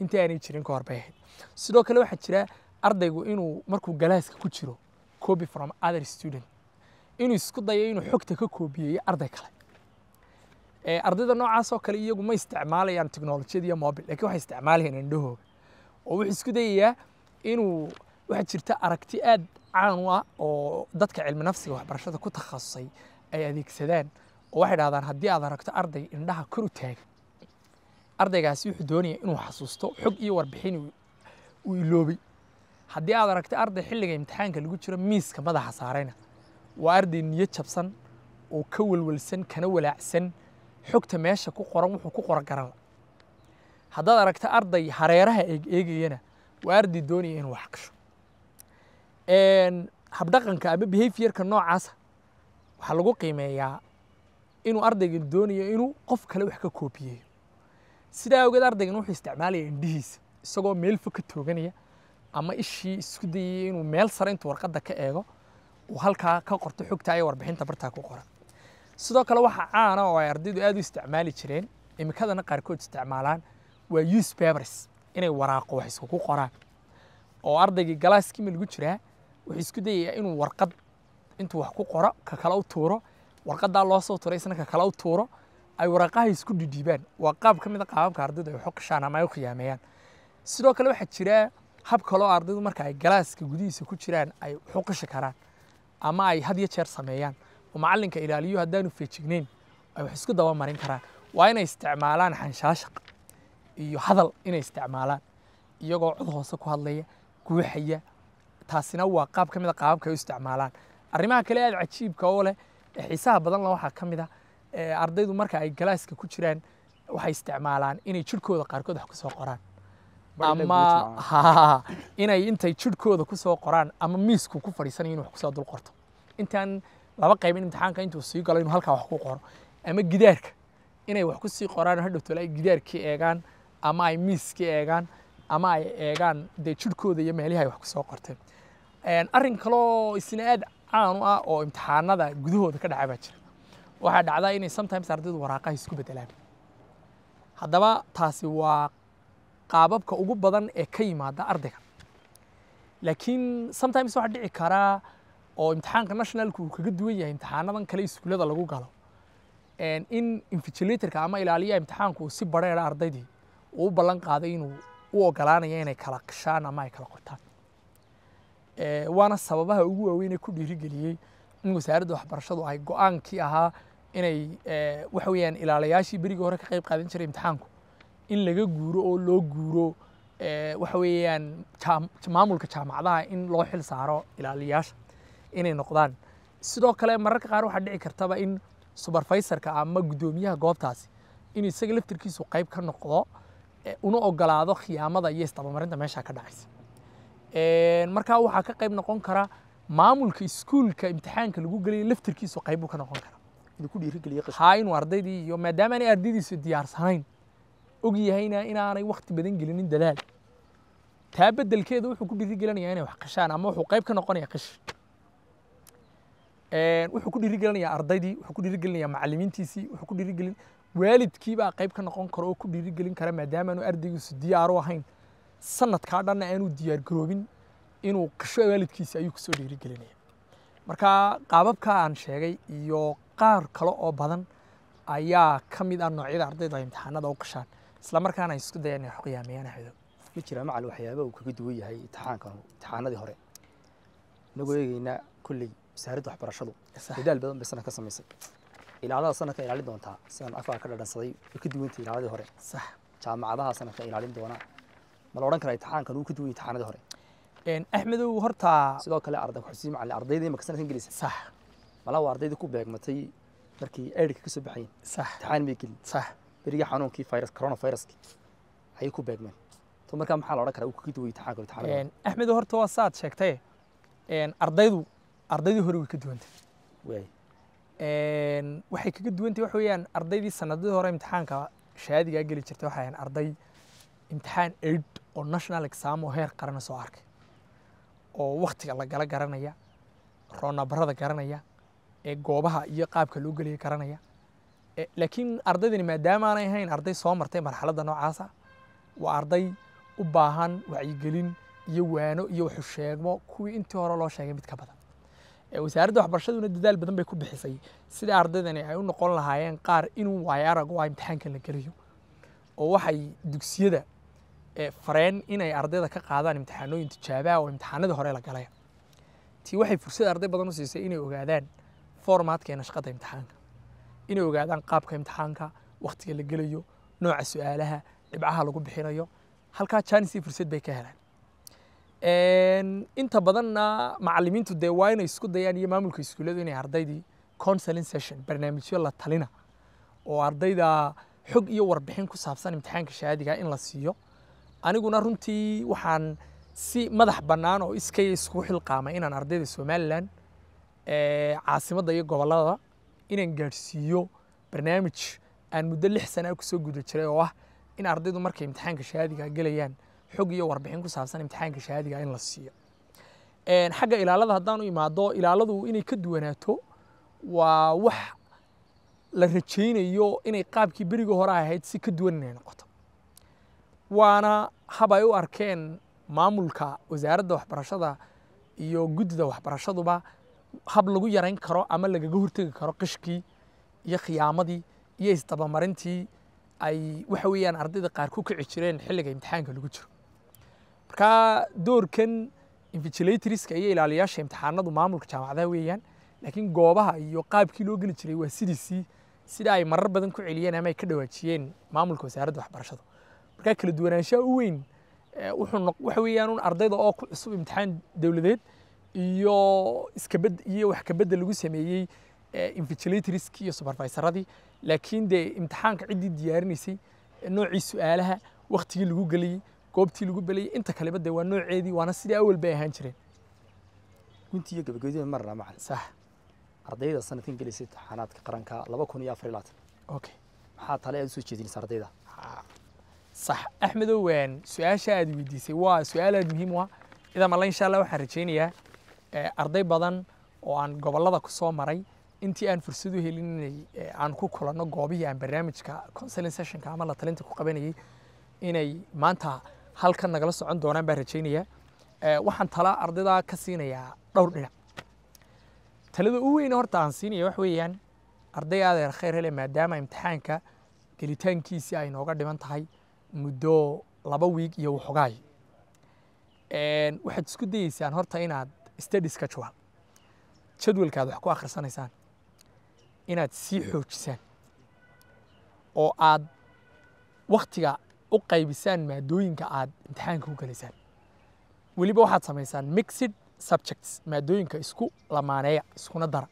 intii aanay jirin ka hor bay ahayd sidoo kale waxaa jira ardaygu inuu markuu galaaska ku jiro copy from other student inuu isku dayo inuu xogta ka koobiyeeyo arday kale ardayda noocaas oo kale iyagu ma isticmaalayaan technolojiyada iyo mobil lakin waxay isticmaalayaan indhahooga oo wuxuu isku dayayaa inuu waxaa jirta aragti aad caan u ah oo dadka cilmi nafsiga waxbarashada ku takhasusay ay adeegsadaan oo waxay dhahdaan haddii aad aragto arday indhaha kor u taagan ardaygaasi wuxuu doonayaa inuu xasuusto xog iyo warbixin uu iloobay haddii aad aragto arday xilliga imtixaanka lagu jiro miiska madaxa saarayna waa arday niyo jabsan oo ka welwelsan kana walaacsan xogta meesha ku qoran wuxuu ku qoran karaa haddaad aragta arday hareeraha eegeegayana waa arday doonaya inuu wax gasho habdhaqanka ama behaviorka noocaasa waxaa lagu qiimeeyaa inuu ardayga doonayo inuu qof kale wax ka koobiyeeyo sidaa awgeed ardaygan wuxuu isticmaalaya indhihiisa isagoo meel fog ka tooganaya ama ishii isku dayaya inuu meel sare intuu warqadda ka eego uu halkaa ka qorto xogta iyo warbixinta bartaa ku qoran sidoo kale waxa caana oo ay ardaydu aad u isticmaali jireen imikadana qaarkood isticmaalaan waa use babers inay waraaqo wax isku ku qoraan oo ardaygii galaaskii lagu jiraa wuxuu isku dayayaa inuu warqad intuu wax ku qoro ka kale u tuuro warqadaa loo soo tuuray isna ka kale u tuuro ay waraaqaha isku dhidhiibaan waa qaab ka mid a ah qaababka ardaydu ay xoqishaan ama ay u khiyaameeyaan sidoo kale waxaa jira hab kaloo ardaydu marka ay galaaska gudihiisa ku jiraan ay xoqishi karaan ama ay had iyo jeer sameeyaan oo macallinka ilaaliyo haddaanu feejignayn ay wax isku daba marin karaan waa inay isticmaalaan xanshaashaq iyo hadal inay isticmaalaan iyagoo cod hoose ku hadlaya guuxaya taasina waa qaab ka mid a qaababka ay u isticmaalaan arrimaha kale aada cajiibka oo leh xiisaha badanna waxaa ka mid ah ardaydu marka ay galaaska ku jiraan waxay isticmaalaan inay jirhkooda qaarkood wax kusoo qoraan ama inay intay jirhkooda kusoo qoraan ama miisku ku fadhiisanayo inu wax kusoo dul qorto intaan laba qayb in imtixaanka intuu sii galo inuu halkaa wax ku qoro ama gidaarka inay wax ku sii qoraan hadhowtol ay gidaarkii eegaan ama ay miiskii eegaan ama ay eegaan dee jirhkooda iyo meelihi ay wax kusoo qorteen arrin kaleoo isna aad caan u ah oo imtixaanada gudahooda ka dhaca baa jira waxaa dhacdaa inay sometimes ardaydu waraaqaha isku bedelaan haddaba taasi waa qaababka ugu badan ee ka yimaada ardayga laakiin sometimes waxaa dhici karaa oo imtixaanka nationalka uu kaga duwan yahay imtixaanadan kale iskuullada lagu galo in infigilatorka ama ilaaliyaha imtixaanka uu si bareera ah ardaydii uu ballan qaaday inuu u ogolaanayo inay kala qishaan ama ay kala qortaan eh, waana sababaha ugu waaweyn ee ku dhiirigeliyey in wasaaradda waxbarashadu ay go-aankii ahaa inay eh, waxa weeyaan ilaaliyaashii berigii hore ka qayb qaadan jiray imtixaanku in laga guuro oo loo guuro eh, waxa weeyaan maamulka jaamacadaha in loo xil saaro ilaaliyaasha inay noqdaan sidoo kale mararka qaar waxaa dhici kartaba in suberfaiserka ama guddoomiyaha goobtaasi inuu isaga laftirkiisu qayb ka noqdo una ogolaado khiyaamada iyo istabamarinta meesha ka dhacaysa markaa waxaa ka qayb noqon kara maamulka iskuulka imtixaanka lagu geliya laftirkiisu qaybuu ka noqon kara ha inuu ardaydii iyo maadaama aanay ardaydiisu diyaarsanayn og yahayna inaanay wakti badan gelinin dadaal taa beddelkeeda wuxuu ku dhiirigelinayaa inay wax qashaan ama wuxuu qayb ka noqonaya qish wuxuu ku dhiirigelinayaa ardaydii wuxuu ku dhiirigelinayaa macalimiintiisii wuxuu ku dhiirigelin waalidkii baa qayb ka noqon karo oo ku dhiirigelin kara maadaama aanu ardaygiisu diyaaru ahayn sanadkaa dhanna aanu diyaargaroobin inuu kasho waalidkiisi ayuu kusoo dhiirigelinaya marka qaababka aan sheegay iyo qaar kale oo badan ayaa ka mid ah noocyada ardayda imtixaanada u gashaan isla ay isku dayaan inay xoqyaameeyaan ahdo ma jira macallin waxyaaba uu kaga duwan yahay imtixaankan imtixaanadii hore inagoo eegaynaa kulley مسارد وحبرشلو بدال بدن بسنا كسم يصير إلى هذا السنة كإلى عليه دونتها سنة أفا كذا نصدي وكدوين تي إلى هذا هري صح كان مع هذا السنة كإلى عليه دونا ما لورن كنا يتحان كانوا كدوين يتحان هذا هري إن أحمد وهرتا سلوك على أرضك حسيم على أرضي ذي مكسنة إنجليزي صح ما لو أرضي ذي كوبيك متي بركي إيرك كسب حين صح تحان بيكل صح بريجا حنون كي فيروس كورونا فيروس كي هاي كوبيك من ثم كم حال ورا كنا كدوين يتحان كدوين يتحان إن أحمد وهرتا وصاد شكته إن أرضي ardaydii hore way ka duwantay waxay kaga duwantay waxa weeyaan ardaydii sanadadii hore imtixaanka shahaadigaa geli jirtay waxay ahayn arday imtixaan aid oo national exam oo heer qarana soo arkay oo wakhtiga lagala garanaya roonabarada garanaya ee goobaha iyo qaabka loo gelaya garanaya e, laakiin ardaydani maadaama aanay ahayn arday soo martay marxalada noocaasa waa arday u baahan wacyigelin iyo waano iyo waxu sheegmo kuwii intii hore loo sheegay mid ka badan wasaaradda waxbarashaduna dadaal badan bay ku bixisay sida ardaydani ay u noqon lahaayeen qaar inuu waayo arag u ah imtixaankan la geliyo oo waxay dugsiyada fareen inay ardayda ka qaadaan imtixaanooyin tijaabaha oo imtixaanadii hore la galay tii waxay fursad arday badan u siisay inay ogaadaan formaatkeena shaqada imtixaanka inay ogaadaan qaabka imtixaanka wakhtiga la gelayo nooca su-aalaha dhibcaha lagu bixinayo halkaa jaanisii fursad bay ka heleen inta badanna macalimiintu dee waa inay isku dayaan iyo maamulka iskuulladu inay ardaydii counseling session barnaamijyo la talina oo ardayda xog iyo warbixin ku saabsan imtixaanka shahaadiga in la siiyo aniguna runtii waxaan si madax bannaan oo iskaya isugu xilqaamay inaan ardayda somalilan caasimadda iyo gobollada inaan gaadhsiiyo barnaamij aan muddo lix sanaa kusoo guda jiray oo ah in ardaydu markay imtixaanka shahaadiga gelayaan xog iyo warbixin ku saabsan imtixaanka shahaadiga ah in la siiyo xagga ilaalada haddaan u imaado ilaaladu inay ka duwanaato waa wax la rajaynayo inay qaabkii berigii hore ahayd si ka duwan inay noqoto waana hab ay u arkeen maamulka wasaaradda waxbarashada iyo guddida waxbarashaduba hab lagu yarayn karo ama lagaga hortegi karo qishkii iyo khiyaamadii iyo isdabamarintii ay waxa weeyaan ardayda qaar ku kici jireen xilliga imtixaanka lagu jiro markaa doorkan invigilatorska iyo ilaaliyaasha imtixaanadu maamulka jaamacadaha weeyaan laakiin goobaha iyo qaabkii loo geli jiray waa cdc sida ay marar badan ku celiyeen ama ay ka dhawaajiyeen maamulka wasaaradda waxbarashada markaa kala duwanaanshaha u weyn eh, waxa weeyaan un ardayda oo ku cusub imtixaan dowladeed iyo iskabed iyo wax kabedda lagu sameeyey eh, invigilatorski iyo supervisoradii laakiin dee imtixaanka ciddii diyaarinaysay eh, noocii su-aalaha wakhtigii lagu geliyey goobtii lagu belayay inta kaleba dee waa nooceedii waana sidii awal ahaan jireen guntiiyo gabagabadii marna macalin sax ardayda sanadkan gelisay imtixaanaadka qaranka laba kun iyo afar iyo labaatan okay maxaa tale aad usoo jeedinaysa ardayda ah. sax axmedow waan su-aasha aad weydiisay waa su-aal aad muhiim u ah idaa malla insha allah waxaan rajaynayaa eh, arday badan oo aan gobollada ku maray intii aan fursad u helin inay eh, aan ku kulanno goobihii aan barnaamijka consuling sessionka ama la talinta ku qabanayay inay maanta halkan nagala socon doonaan baa rajaynaya eh, waxaan tala ardayda ka siinayaa dhowr dhinac talada u weyne horta aan siinaya wax weeyaan arday aad eer khayr hele maadaama imtixaanka gelitaankiisii ay nooga dhiman tahay muddo laba wiig iyo waxogaay waxaad isku dayeysaan horta inaad studies ka jawaab jadwalka wax ku akhrisanaysaan inaad sii xoojisaan oo aad waktiga u qaybisaan maadooyinka aad imtixaanka ku gelaysaan weliba waxaad samaysaan mixed subjects maadooyinka isku lamaaneeya iskuna dara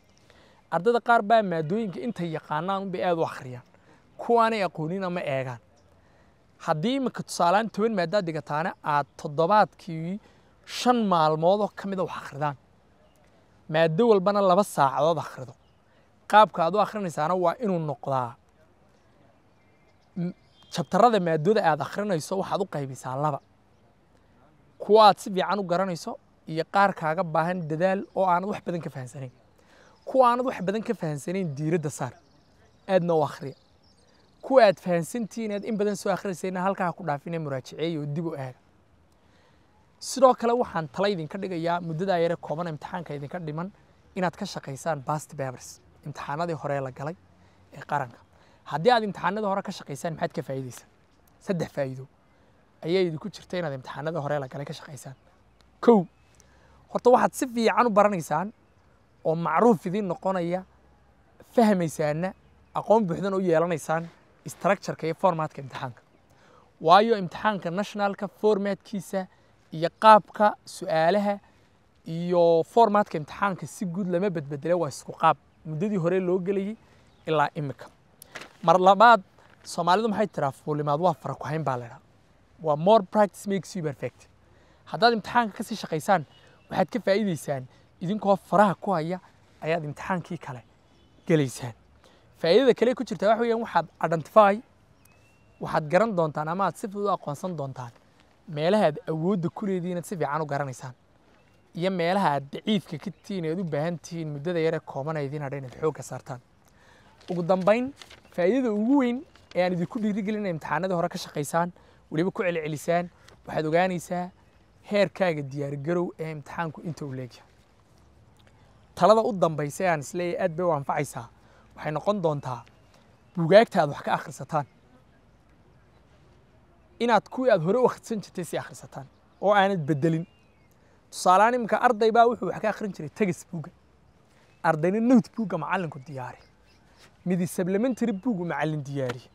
ardada qaar baa maadooyinka intay yaqaanaan unbay aada u akhriyaan kuwaanay aqoonina ma eegaan haddii iminka tusaalaan toban maaddaa digataana aad toddobaadkii shan maalmoodoo ka mida ah wax akhridaan maado walbana laba saacadood akhrido qaabka aad u akhrinaysaana waa inuu noqdaa jabtarada maadooda aad akrinayso waxaad u qaybisaa laba kuwa aad si fiican u garanayso iyo qaar kaaga baahan dadaal oo aanad wax badan ka fahamsanayn kuwa aanad wax badan ka fahamsanayn diiradda saar aadna u akhriya kuwa aad fahamsantihiin in badan soo akhrisayn halkaa ku dhaafine muraajaceeya dib u aaga sidoo kale waxaan tala idinka dhigayaa muddadaa yare kooban imtixaanka idinka dhiman inaad ka shaqaysaan bast babers imtixaanadii hore la galay ee qaranka haddii aad imtixaanada hore ka shaqaysaan maxaad ka faa'iidaysaa saddex faa'iido ayaa idinku jirta inaad imtixaanada hore la galay ka shaqaysaan kow horta waxaad si fiican u baranaysaan oo macruuf idiin noqonaya fahmaysaana aqoon buuxdana u yeelanaysaan structureka iyo formatka imtixaanka waayo imtixaanka nationaalka formatkiisa iyo qaabka su'aalaha iyo formaatka imtixaanka si guud lama bedbedela waa isku qaab muddadii hore loo gelayay ilaa imika mar labaad soomaalidu maxay tiraa fuulimaad waa farakuhayn baa laidhaa waa more practice makes you perfect haddaad imtixaanka ka sii shaqaysaan waxaad ka faa'iidaysaan idinkoo faraha ku haya ayaad imtixaankii kale gelaysaan faa'iidada kale ku jirtaa waxa weeyaan waxaad identify waxaad garan doontaan ama aad si fudud u aqoonsan doontaan meelaha awoodda ku leedihiin inaad si fiican u garanaysaan iyo meelaha aad daciifka ka tihiin ead u baahan tihiin muddada yaree koobanayda inaad inaad xoogga saartaan ugu dambayn faa'iidada ugu weyn ee aan idinku dhiirigelin inay imtixaanadii hore ka shaqaysaan weliba ku celcelisaan waxaad ogaanaysaa heerkaaga diyaargarow ee imtixaanku inta u leegya talada u dambaysa ee aan isleeyahay aad bay u anfacaysaa waxay noqon doontaa bugaagta aad wax ka akhrisataan inaad kuwii aad hore u akhrisan jirtay sii akhrisataan oo aanad bedelin tusaaleaan iminka arday baa wuxuu wax ka akhrin jiray tegas buugga ardayna nowt buugga macallinku diyaari midi sablamentary book macalin diyaariye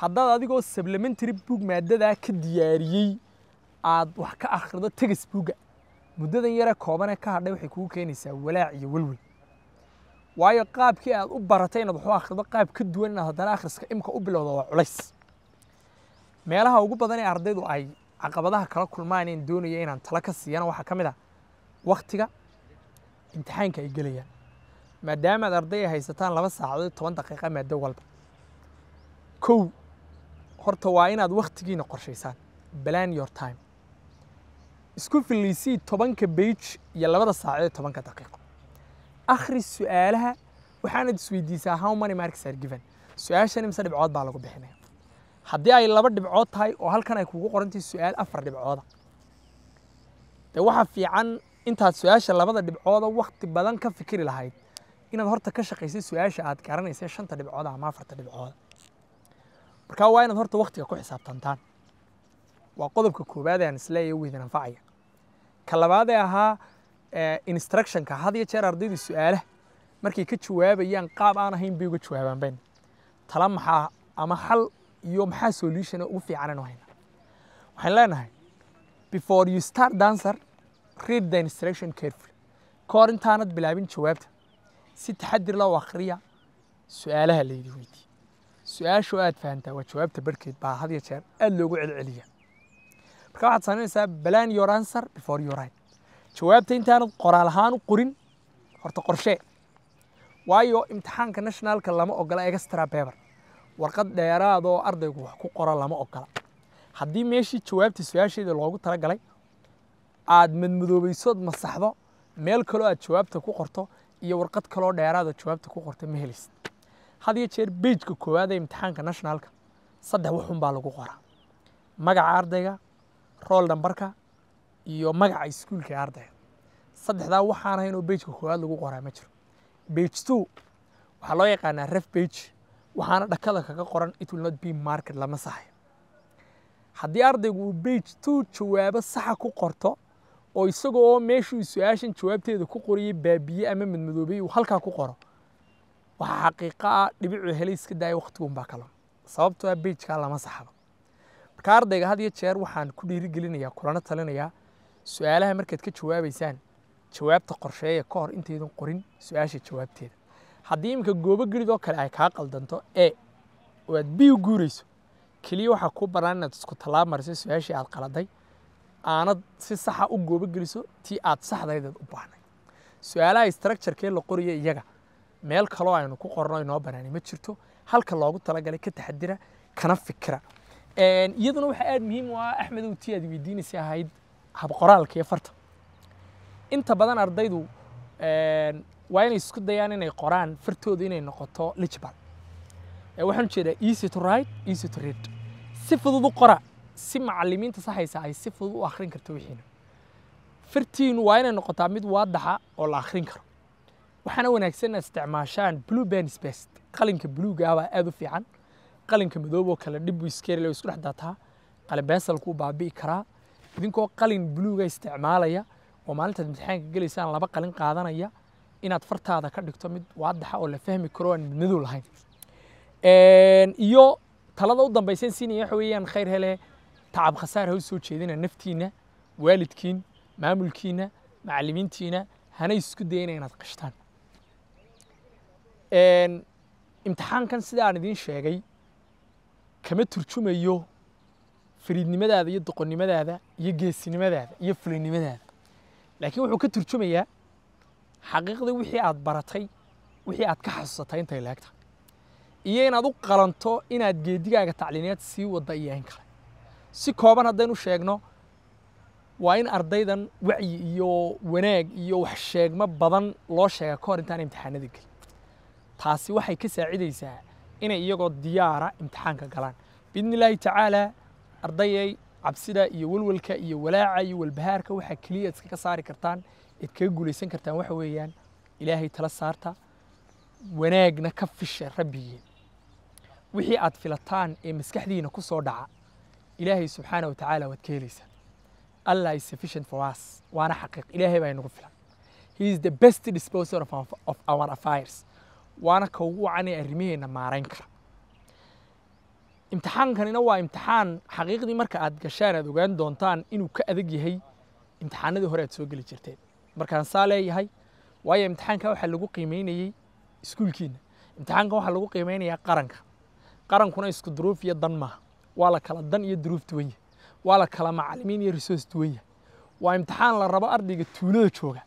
haddaad adigoo sublementary book maadadaa ka diyaariyey aad wax ka akhrido tegas buugga muddadan yaree koobane ka hadhay waxay kugu keenaysaa walaac iyo welwel waayo qaabkii aad u baratay inaad waxu akhrido qaab ka duwan inaad haddana akhriska imka u bilowda waa culays meelaha ugu badan ee ardaydu ay caqabadaha kala kulmaan in doonaya inaan talo ka siiyana waxaa ka mid ah wakhtiga imtixaanka ay gelayaan maadaama aad arday ay haysataan laba saacadood toban daqiiqa maado walba kow horta waa inaad wakhtigiina qorshaysaan balan your time isku filliysii tobanka bage iyo labada saacadood tobanka daqiiqo akhri su-aalaha waxaanad isweydiisaa how many marks are given su-aashani mise dhibcood baa lagu bixinaya haddii ay laba dhibcood tahay oo halkan ay kugu qorantahay su-aal afar dhibcooda dee waxaa fiican intaad su-aasha labada dhibcooda wakhti badan ka fikiri lahayd inaad horta ka shaqaysay su-aasha aad garanaysay shanta dhibcooda ama afarta dhibcooda markaa waa inaad horta waktiga ku xisaabtantaan waa qodobka koowaad aan isleeyahay weydin anfacaya ka labaadee ahaa eh, instructionka had iyo jeer ardaydu su-aalaha markay ka jawaabayaan qaab aan ahayn bay uga jawaabaan bayn tala maxaa ama xal iyo maxaa solution ugu fiicananu hayna waxaan leenahay before you start dancer read the instruction carefully ka intaanad bilaabin jawaabta si taxadir loo akhriya su-aalaha layidhi weydii su-aasho aad fahantaa waa jawaabta barhkeed baa had iyo jeer aad loogu celceliya marka waxaad samaynaysaa balan your answer before your right jawaabta intaanad qoraal ahaan u qorin horta qorshee waayo imtixaanka nationalka lama ogola extra beber warqad dheeraad oo ardaygu wax ku qora lama ogola haddii meeshii jawaabta su-aasheeda loogu talagalay aad madmadoobaysood masaxdo meel kaloo aad jawaabta ku qorto iyo warqad kaloo dheeraada jawaabta ku qortay ma helaysid had iyo jeer beijka koowaad ee imtixaanka nationalka saddex waxun baa lagu qoraa magaca ardayga rool nambarka iyo magaca iskuulka ardayga saddexdaa waxaan ahayn oo beijka koowaad lagu qoraa ma jiro beij two waxaa loo yaqaanaa ref beij waxaana dhakada kaga qoran it will not be market lama saxayo haddii ardaygu uu beij two jawaabo saxa ku qorto oo isaga oo meeshuu su-aashan jawaabteeda ku qoriyey baabiye ama madmadoobey uu halkaa ku qoro waxaa xaqiiqa ah dhibicuu helay iska daaya waqtigunbaa kalun sababtoo ah beijkaa lama saxaba marka ardayga had iyo jeer waxaan ku dhiirigelinayaa kulana talinayaa su-aalaha markaad ka jawaabaysaan jawaabta qorsheeya ka hor intaydan qorin su-aasha jawaabteeda haddii iminka goobo gelid oo kale ay kaa qaldanto e oo aad bi u guurayso keliya waxaa kuu bannaan inaad isku tallaab mariso su-aashii aad qaladay aanad si saxa u goobogeliso tii aad saxdaydeed u baahnay su-aalaha istructurekee la qoraya iyaga meel kaloo aynu ku qorno inoo banaanay ma jirto halka loogu talagalay ka taxadira kana fikira iyaduna waxaa aada muhiim u ah axmedow tii aad weydiinaysay ahayd habqoraalka iyo farta inta badan ardaydu waa inay isku dayaan inay qoraan fartooda inay noqoto ligbal waxaan ujeedaa easy to write easy to read si fudud u qora si macalimiinta saxaysa ay si fudud u akhrin karto wixiina fartiinu waa inay noqotaa mid waadaxa oo la akhrin karo waxaana wanaagsan inaad isticmaashaan blue bens best qalinka buluuga ah baa aada u fiican qalinka madooboo kale dhib iskeerilo isku dhex daataa qalebeesalkuu baabi'i karaa idinkoo qalin buluuga isticmaalaya oo maalintaad imtixaanka gelaysaan laba qalin qaadanaya inaad fartaada ka dhigto mid waadaxa oo la fahmi karo aan mid madow lahayn iyo talada u dambaysan siinaya waxa weeyaan khayr hele tacab khasaar ha soo jeedina naftiina waalidkiin maamulkiina macalimiintiina hanay isku dayina inaad qashtaan imtixaankan sida aan idiin sheegay kama turjumayo fariidnimadaada iyo doqonnimadaada iyo geesinimadaada iyo fulinimadaada laakiin wuxuu ka turjumayaa xaqiiqda wixii aad baratay wixii aad ka xasuusatay intay leegtahay iyo inaad u qalanto inaad geedigaaga tacliinaad sii wada iyo in kale si kooban haddaynu sheegno waa in ardaydan wacyi iyo wanaag iyo wax sheegmo badan loo sheega ka hor imtixaanada gelin taasi waxay ka saacidaysaa inay iyagoo diyaara imtixaanka galaan biidni illaahi tacaalaa ardayay cabsida iyo welwalka iyo walaaca iyo walbahaarka waxaa keliya iskaga saari kartaan eed kaga guulaysan kartaan waxa weeyaan ilaahay tala saarta wanaagna ka fisha rabbigeen wixii aad filataan ee maskaxdiina ku soo dhaca ilaahay subxaana watacaala waad ka helaysaa allah is sufficient for us waana xaqiiq ilaahay baa inagu filan he is the best disposer of of our affairs waana ka ugu wacan ee arrimaheena maarayn kara imtixaankanina waa imtixaan xaqiiqdii marka aad gashaan aad ogaan doontaan inuu ka adag yahay imtixaanadii hore aad soo geli jirteen markaan saa leeyahay waayo imtixaanka waxaa lagu qiimeynayey iskuulkiina imtixaanka waxaa lagu qiimeynayaa qaranka qarankuna isku duruuf iyo dan maaha ولا كلا دن يدروب توي ولا كلا معلمين يرسوس توي وامتحان للربا أرضي كتولد شوكة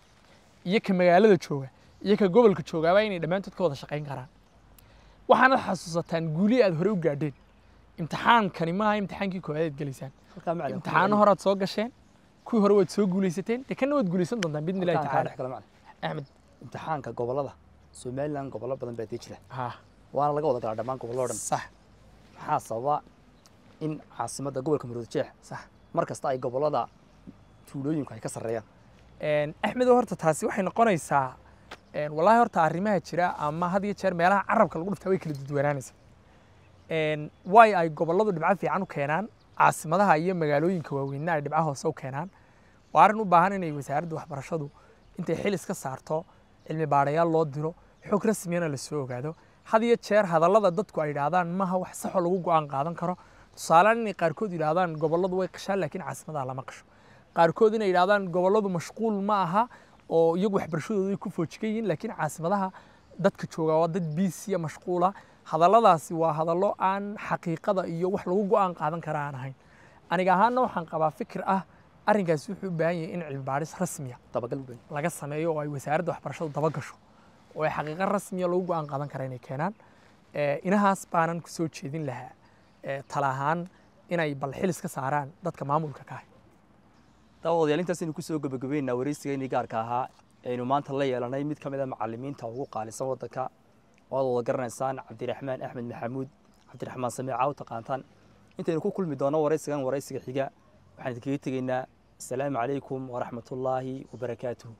يك مجالد شوكة يك جبل كشوكة ويني دمنت كوضع شقين كران وحنا حسوسة تان قولي أدهرو قاعدين امتحان كان ما هي امتحان كي كوعد جلسان امتحان هرات صوغ شين كو هرو تسوق جلستين تكنو تجلسن ضمن بدنا لا تعال أحمد امتحان كجبل الله سومالان قبل بدن بيتيش له ها وانا لقى وضع كلام قبل صح ها صوا in caasimada gobolka muruudjeex sax mar kasta ay gobolada tuulooyinku ay ka sarreeyaan axmedo horta taasi waxay noqonaysaa wallaahi horta arrimaha jira ama had iyo jeer meelaha carabka lagu dhuftaa way kala dudwanaanaysaa way ay gobolladu dhibco fiican u keenaan caasimadaha iyo magaalooyinka waaweynna ay dhibco hoose u keenaan waa arrin u baahan inay wasaaradda waxbarashadu intay xil iska saarto cilmi baadhayaal loo diro xog rasmiyana lasoo ogaado had iyo jeer hadallada dadku ay yidhaahdaan maaha wax saxoo lagu go'aan qaadan karo tusaalean inay qaarkood yidhaahdaan gobolladu way qashaan laakiin caasimadaha lama qasho qaarkood inay yidhaahdaan gobolladu mashquul ma aha oo iyagu waxbarashadooda ku foojigan yihiin laakiin caasimadaha dadka jooga waa dad biisiya mashquula hadalladaasi waa hadallo aan xaqiiqada iyo wax lagu go-aan qaadan kara aan ahayn aniga ahaanna waxaan qabaa fikir ah arrinkaasi wuxuu u baahan yahay in cilmibaadhis rasmiya ah. laga sameeyo oo ay wasaaradda waxbarashadu dabagasho oo ay xaqiiqa rasmiya lagu go-aan qaadan kara inay keenaan eh, inahaas baanan ku jeedin lahaa tala ahaan inay bal xil iska saaraan dadka maamulka ka ahy daawadadayaal intaas aynu kusoo gabagabeynaa waraysigaynii gaarka ahaa aynu maanta la yeelanay mid ka mid a macalimiinta ugu qaalisan waddanka waad wada garanaysaan cabdiraxmaan axmed maxamuud cabdiraxmaan samiica u taqaantaan intaynu ku kulmi doono waraysigan waraysiga xiga waxaan idinkaga tegaynaa asalaamu calaykum waraxmatullaahi wabarakaatuhu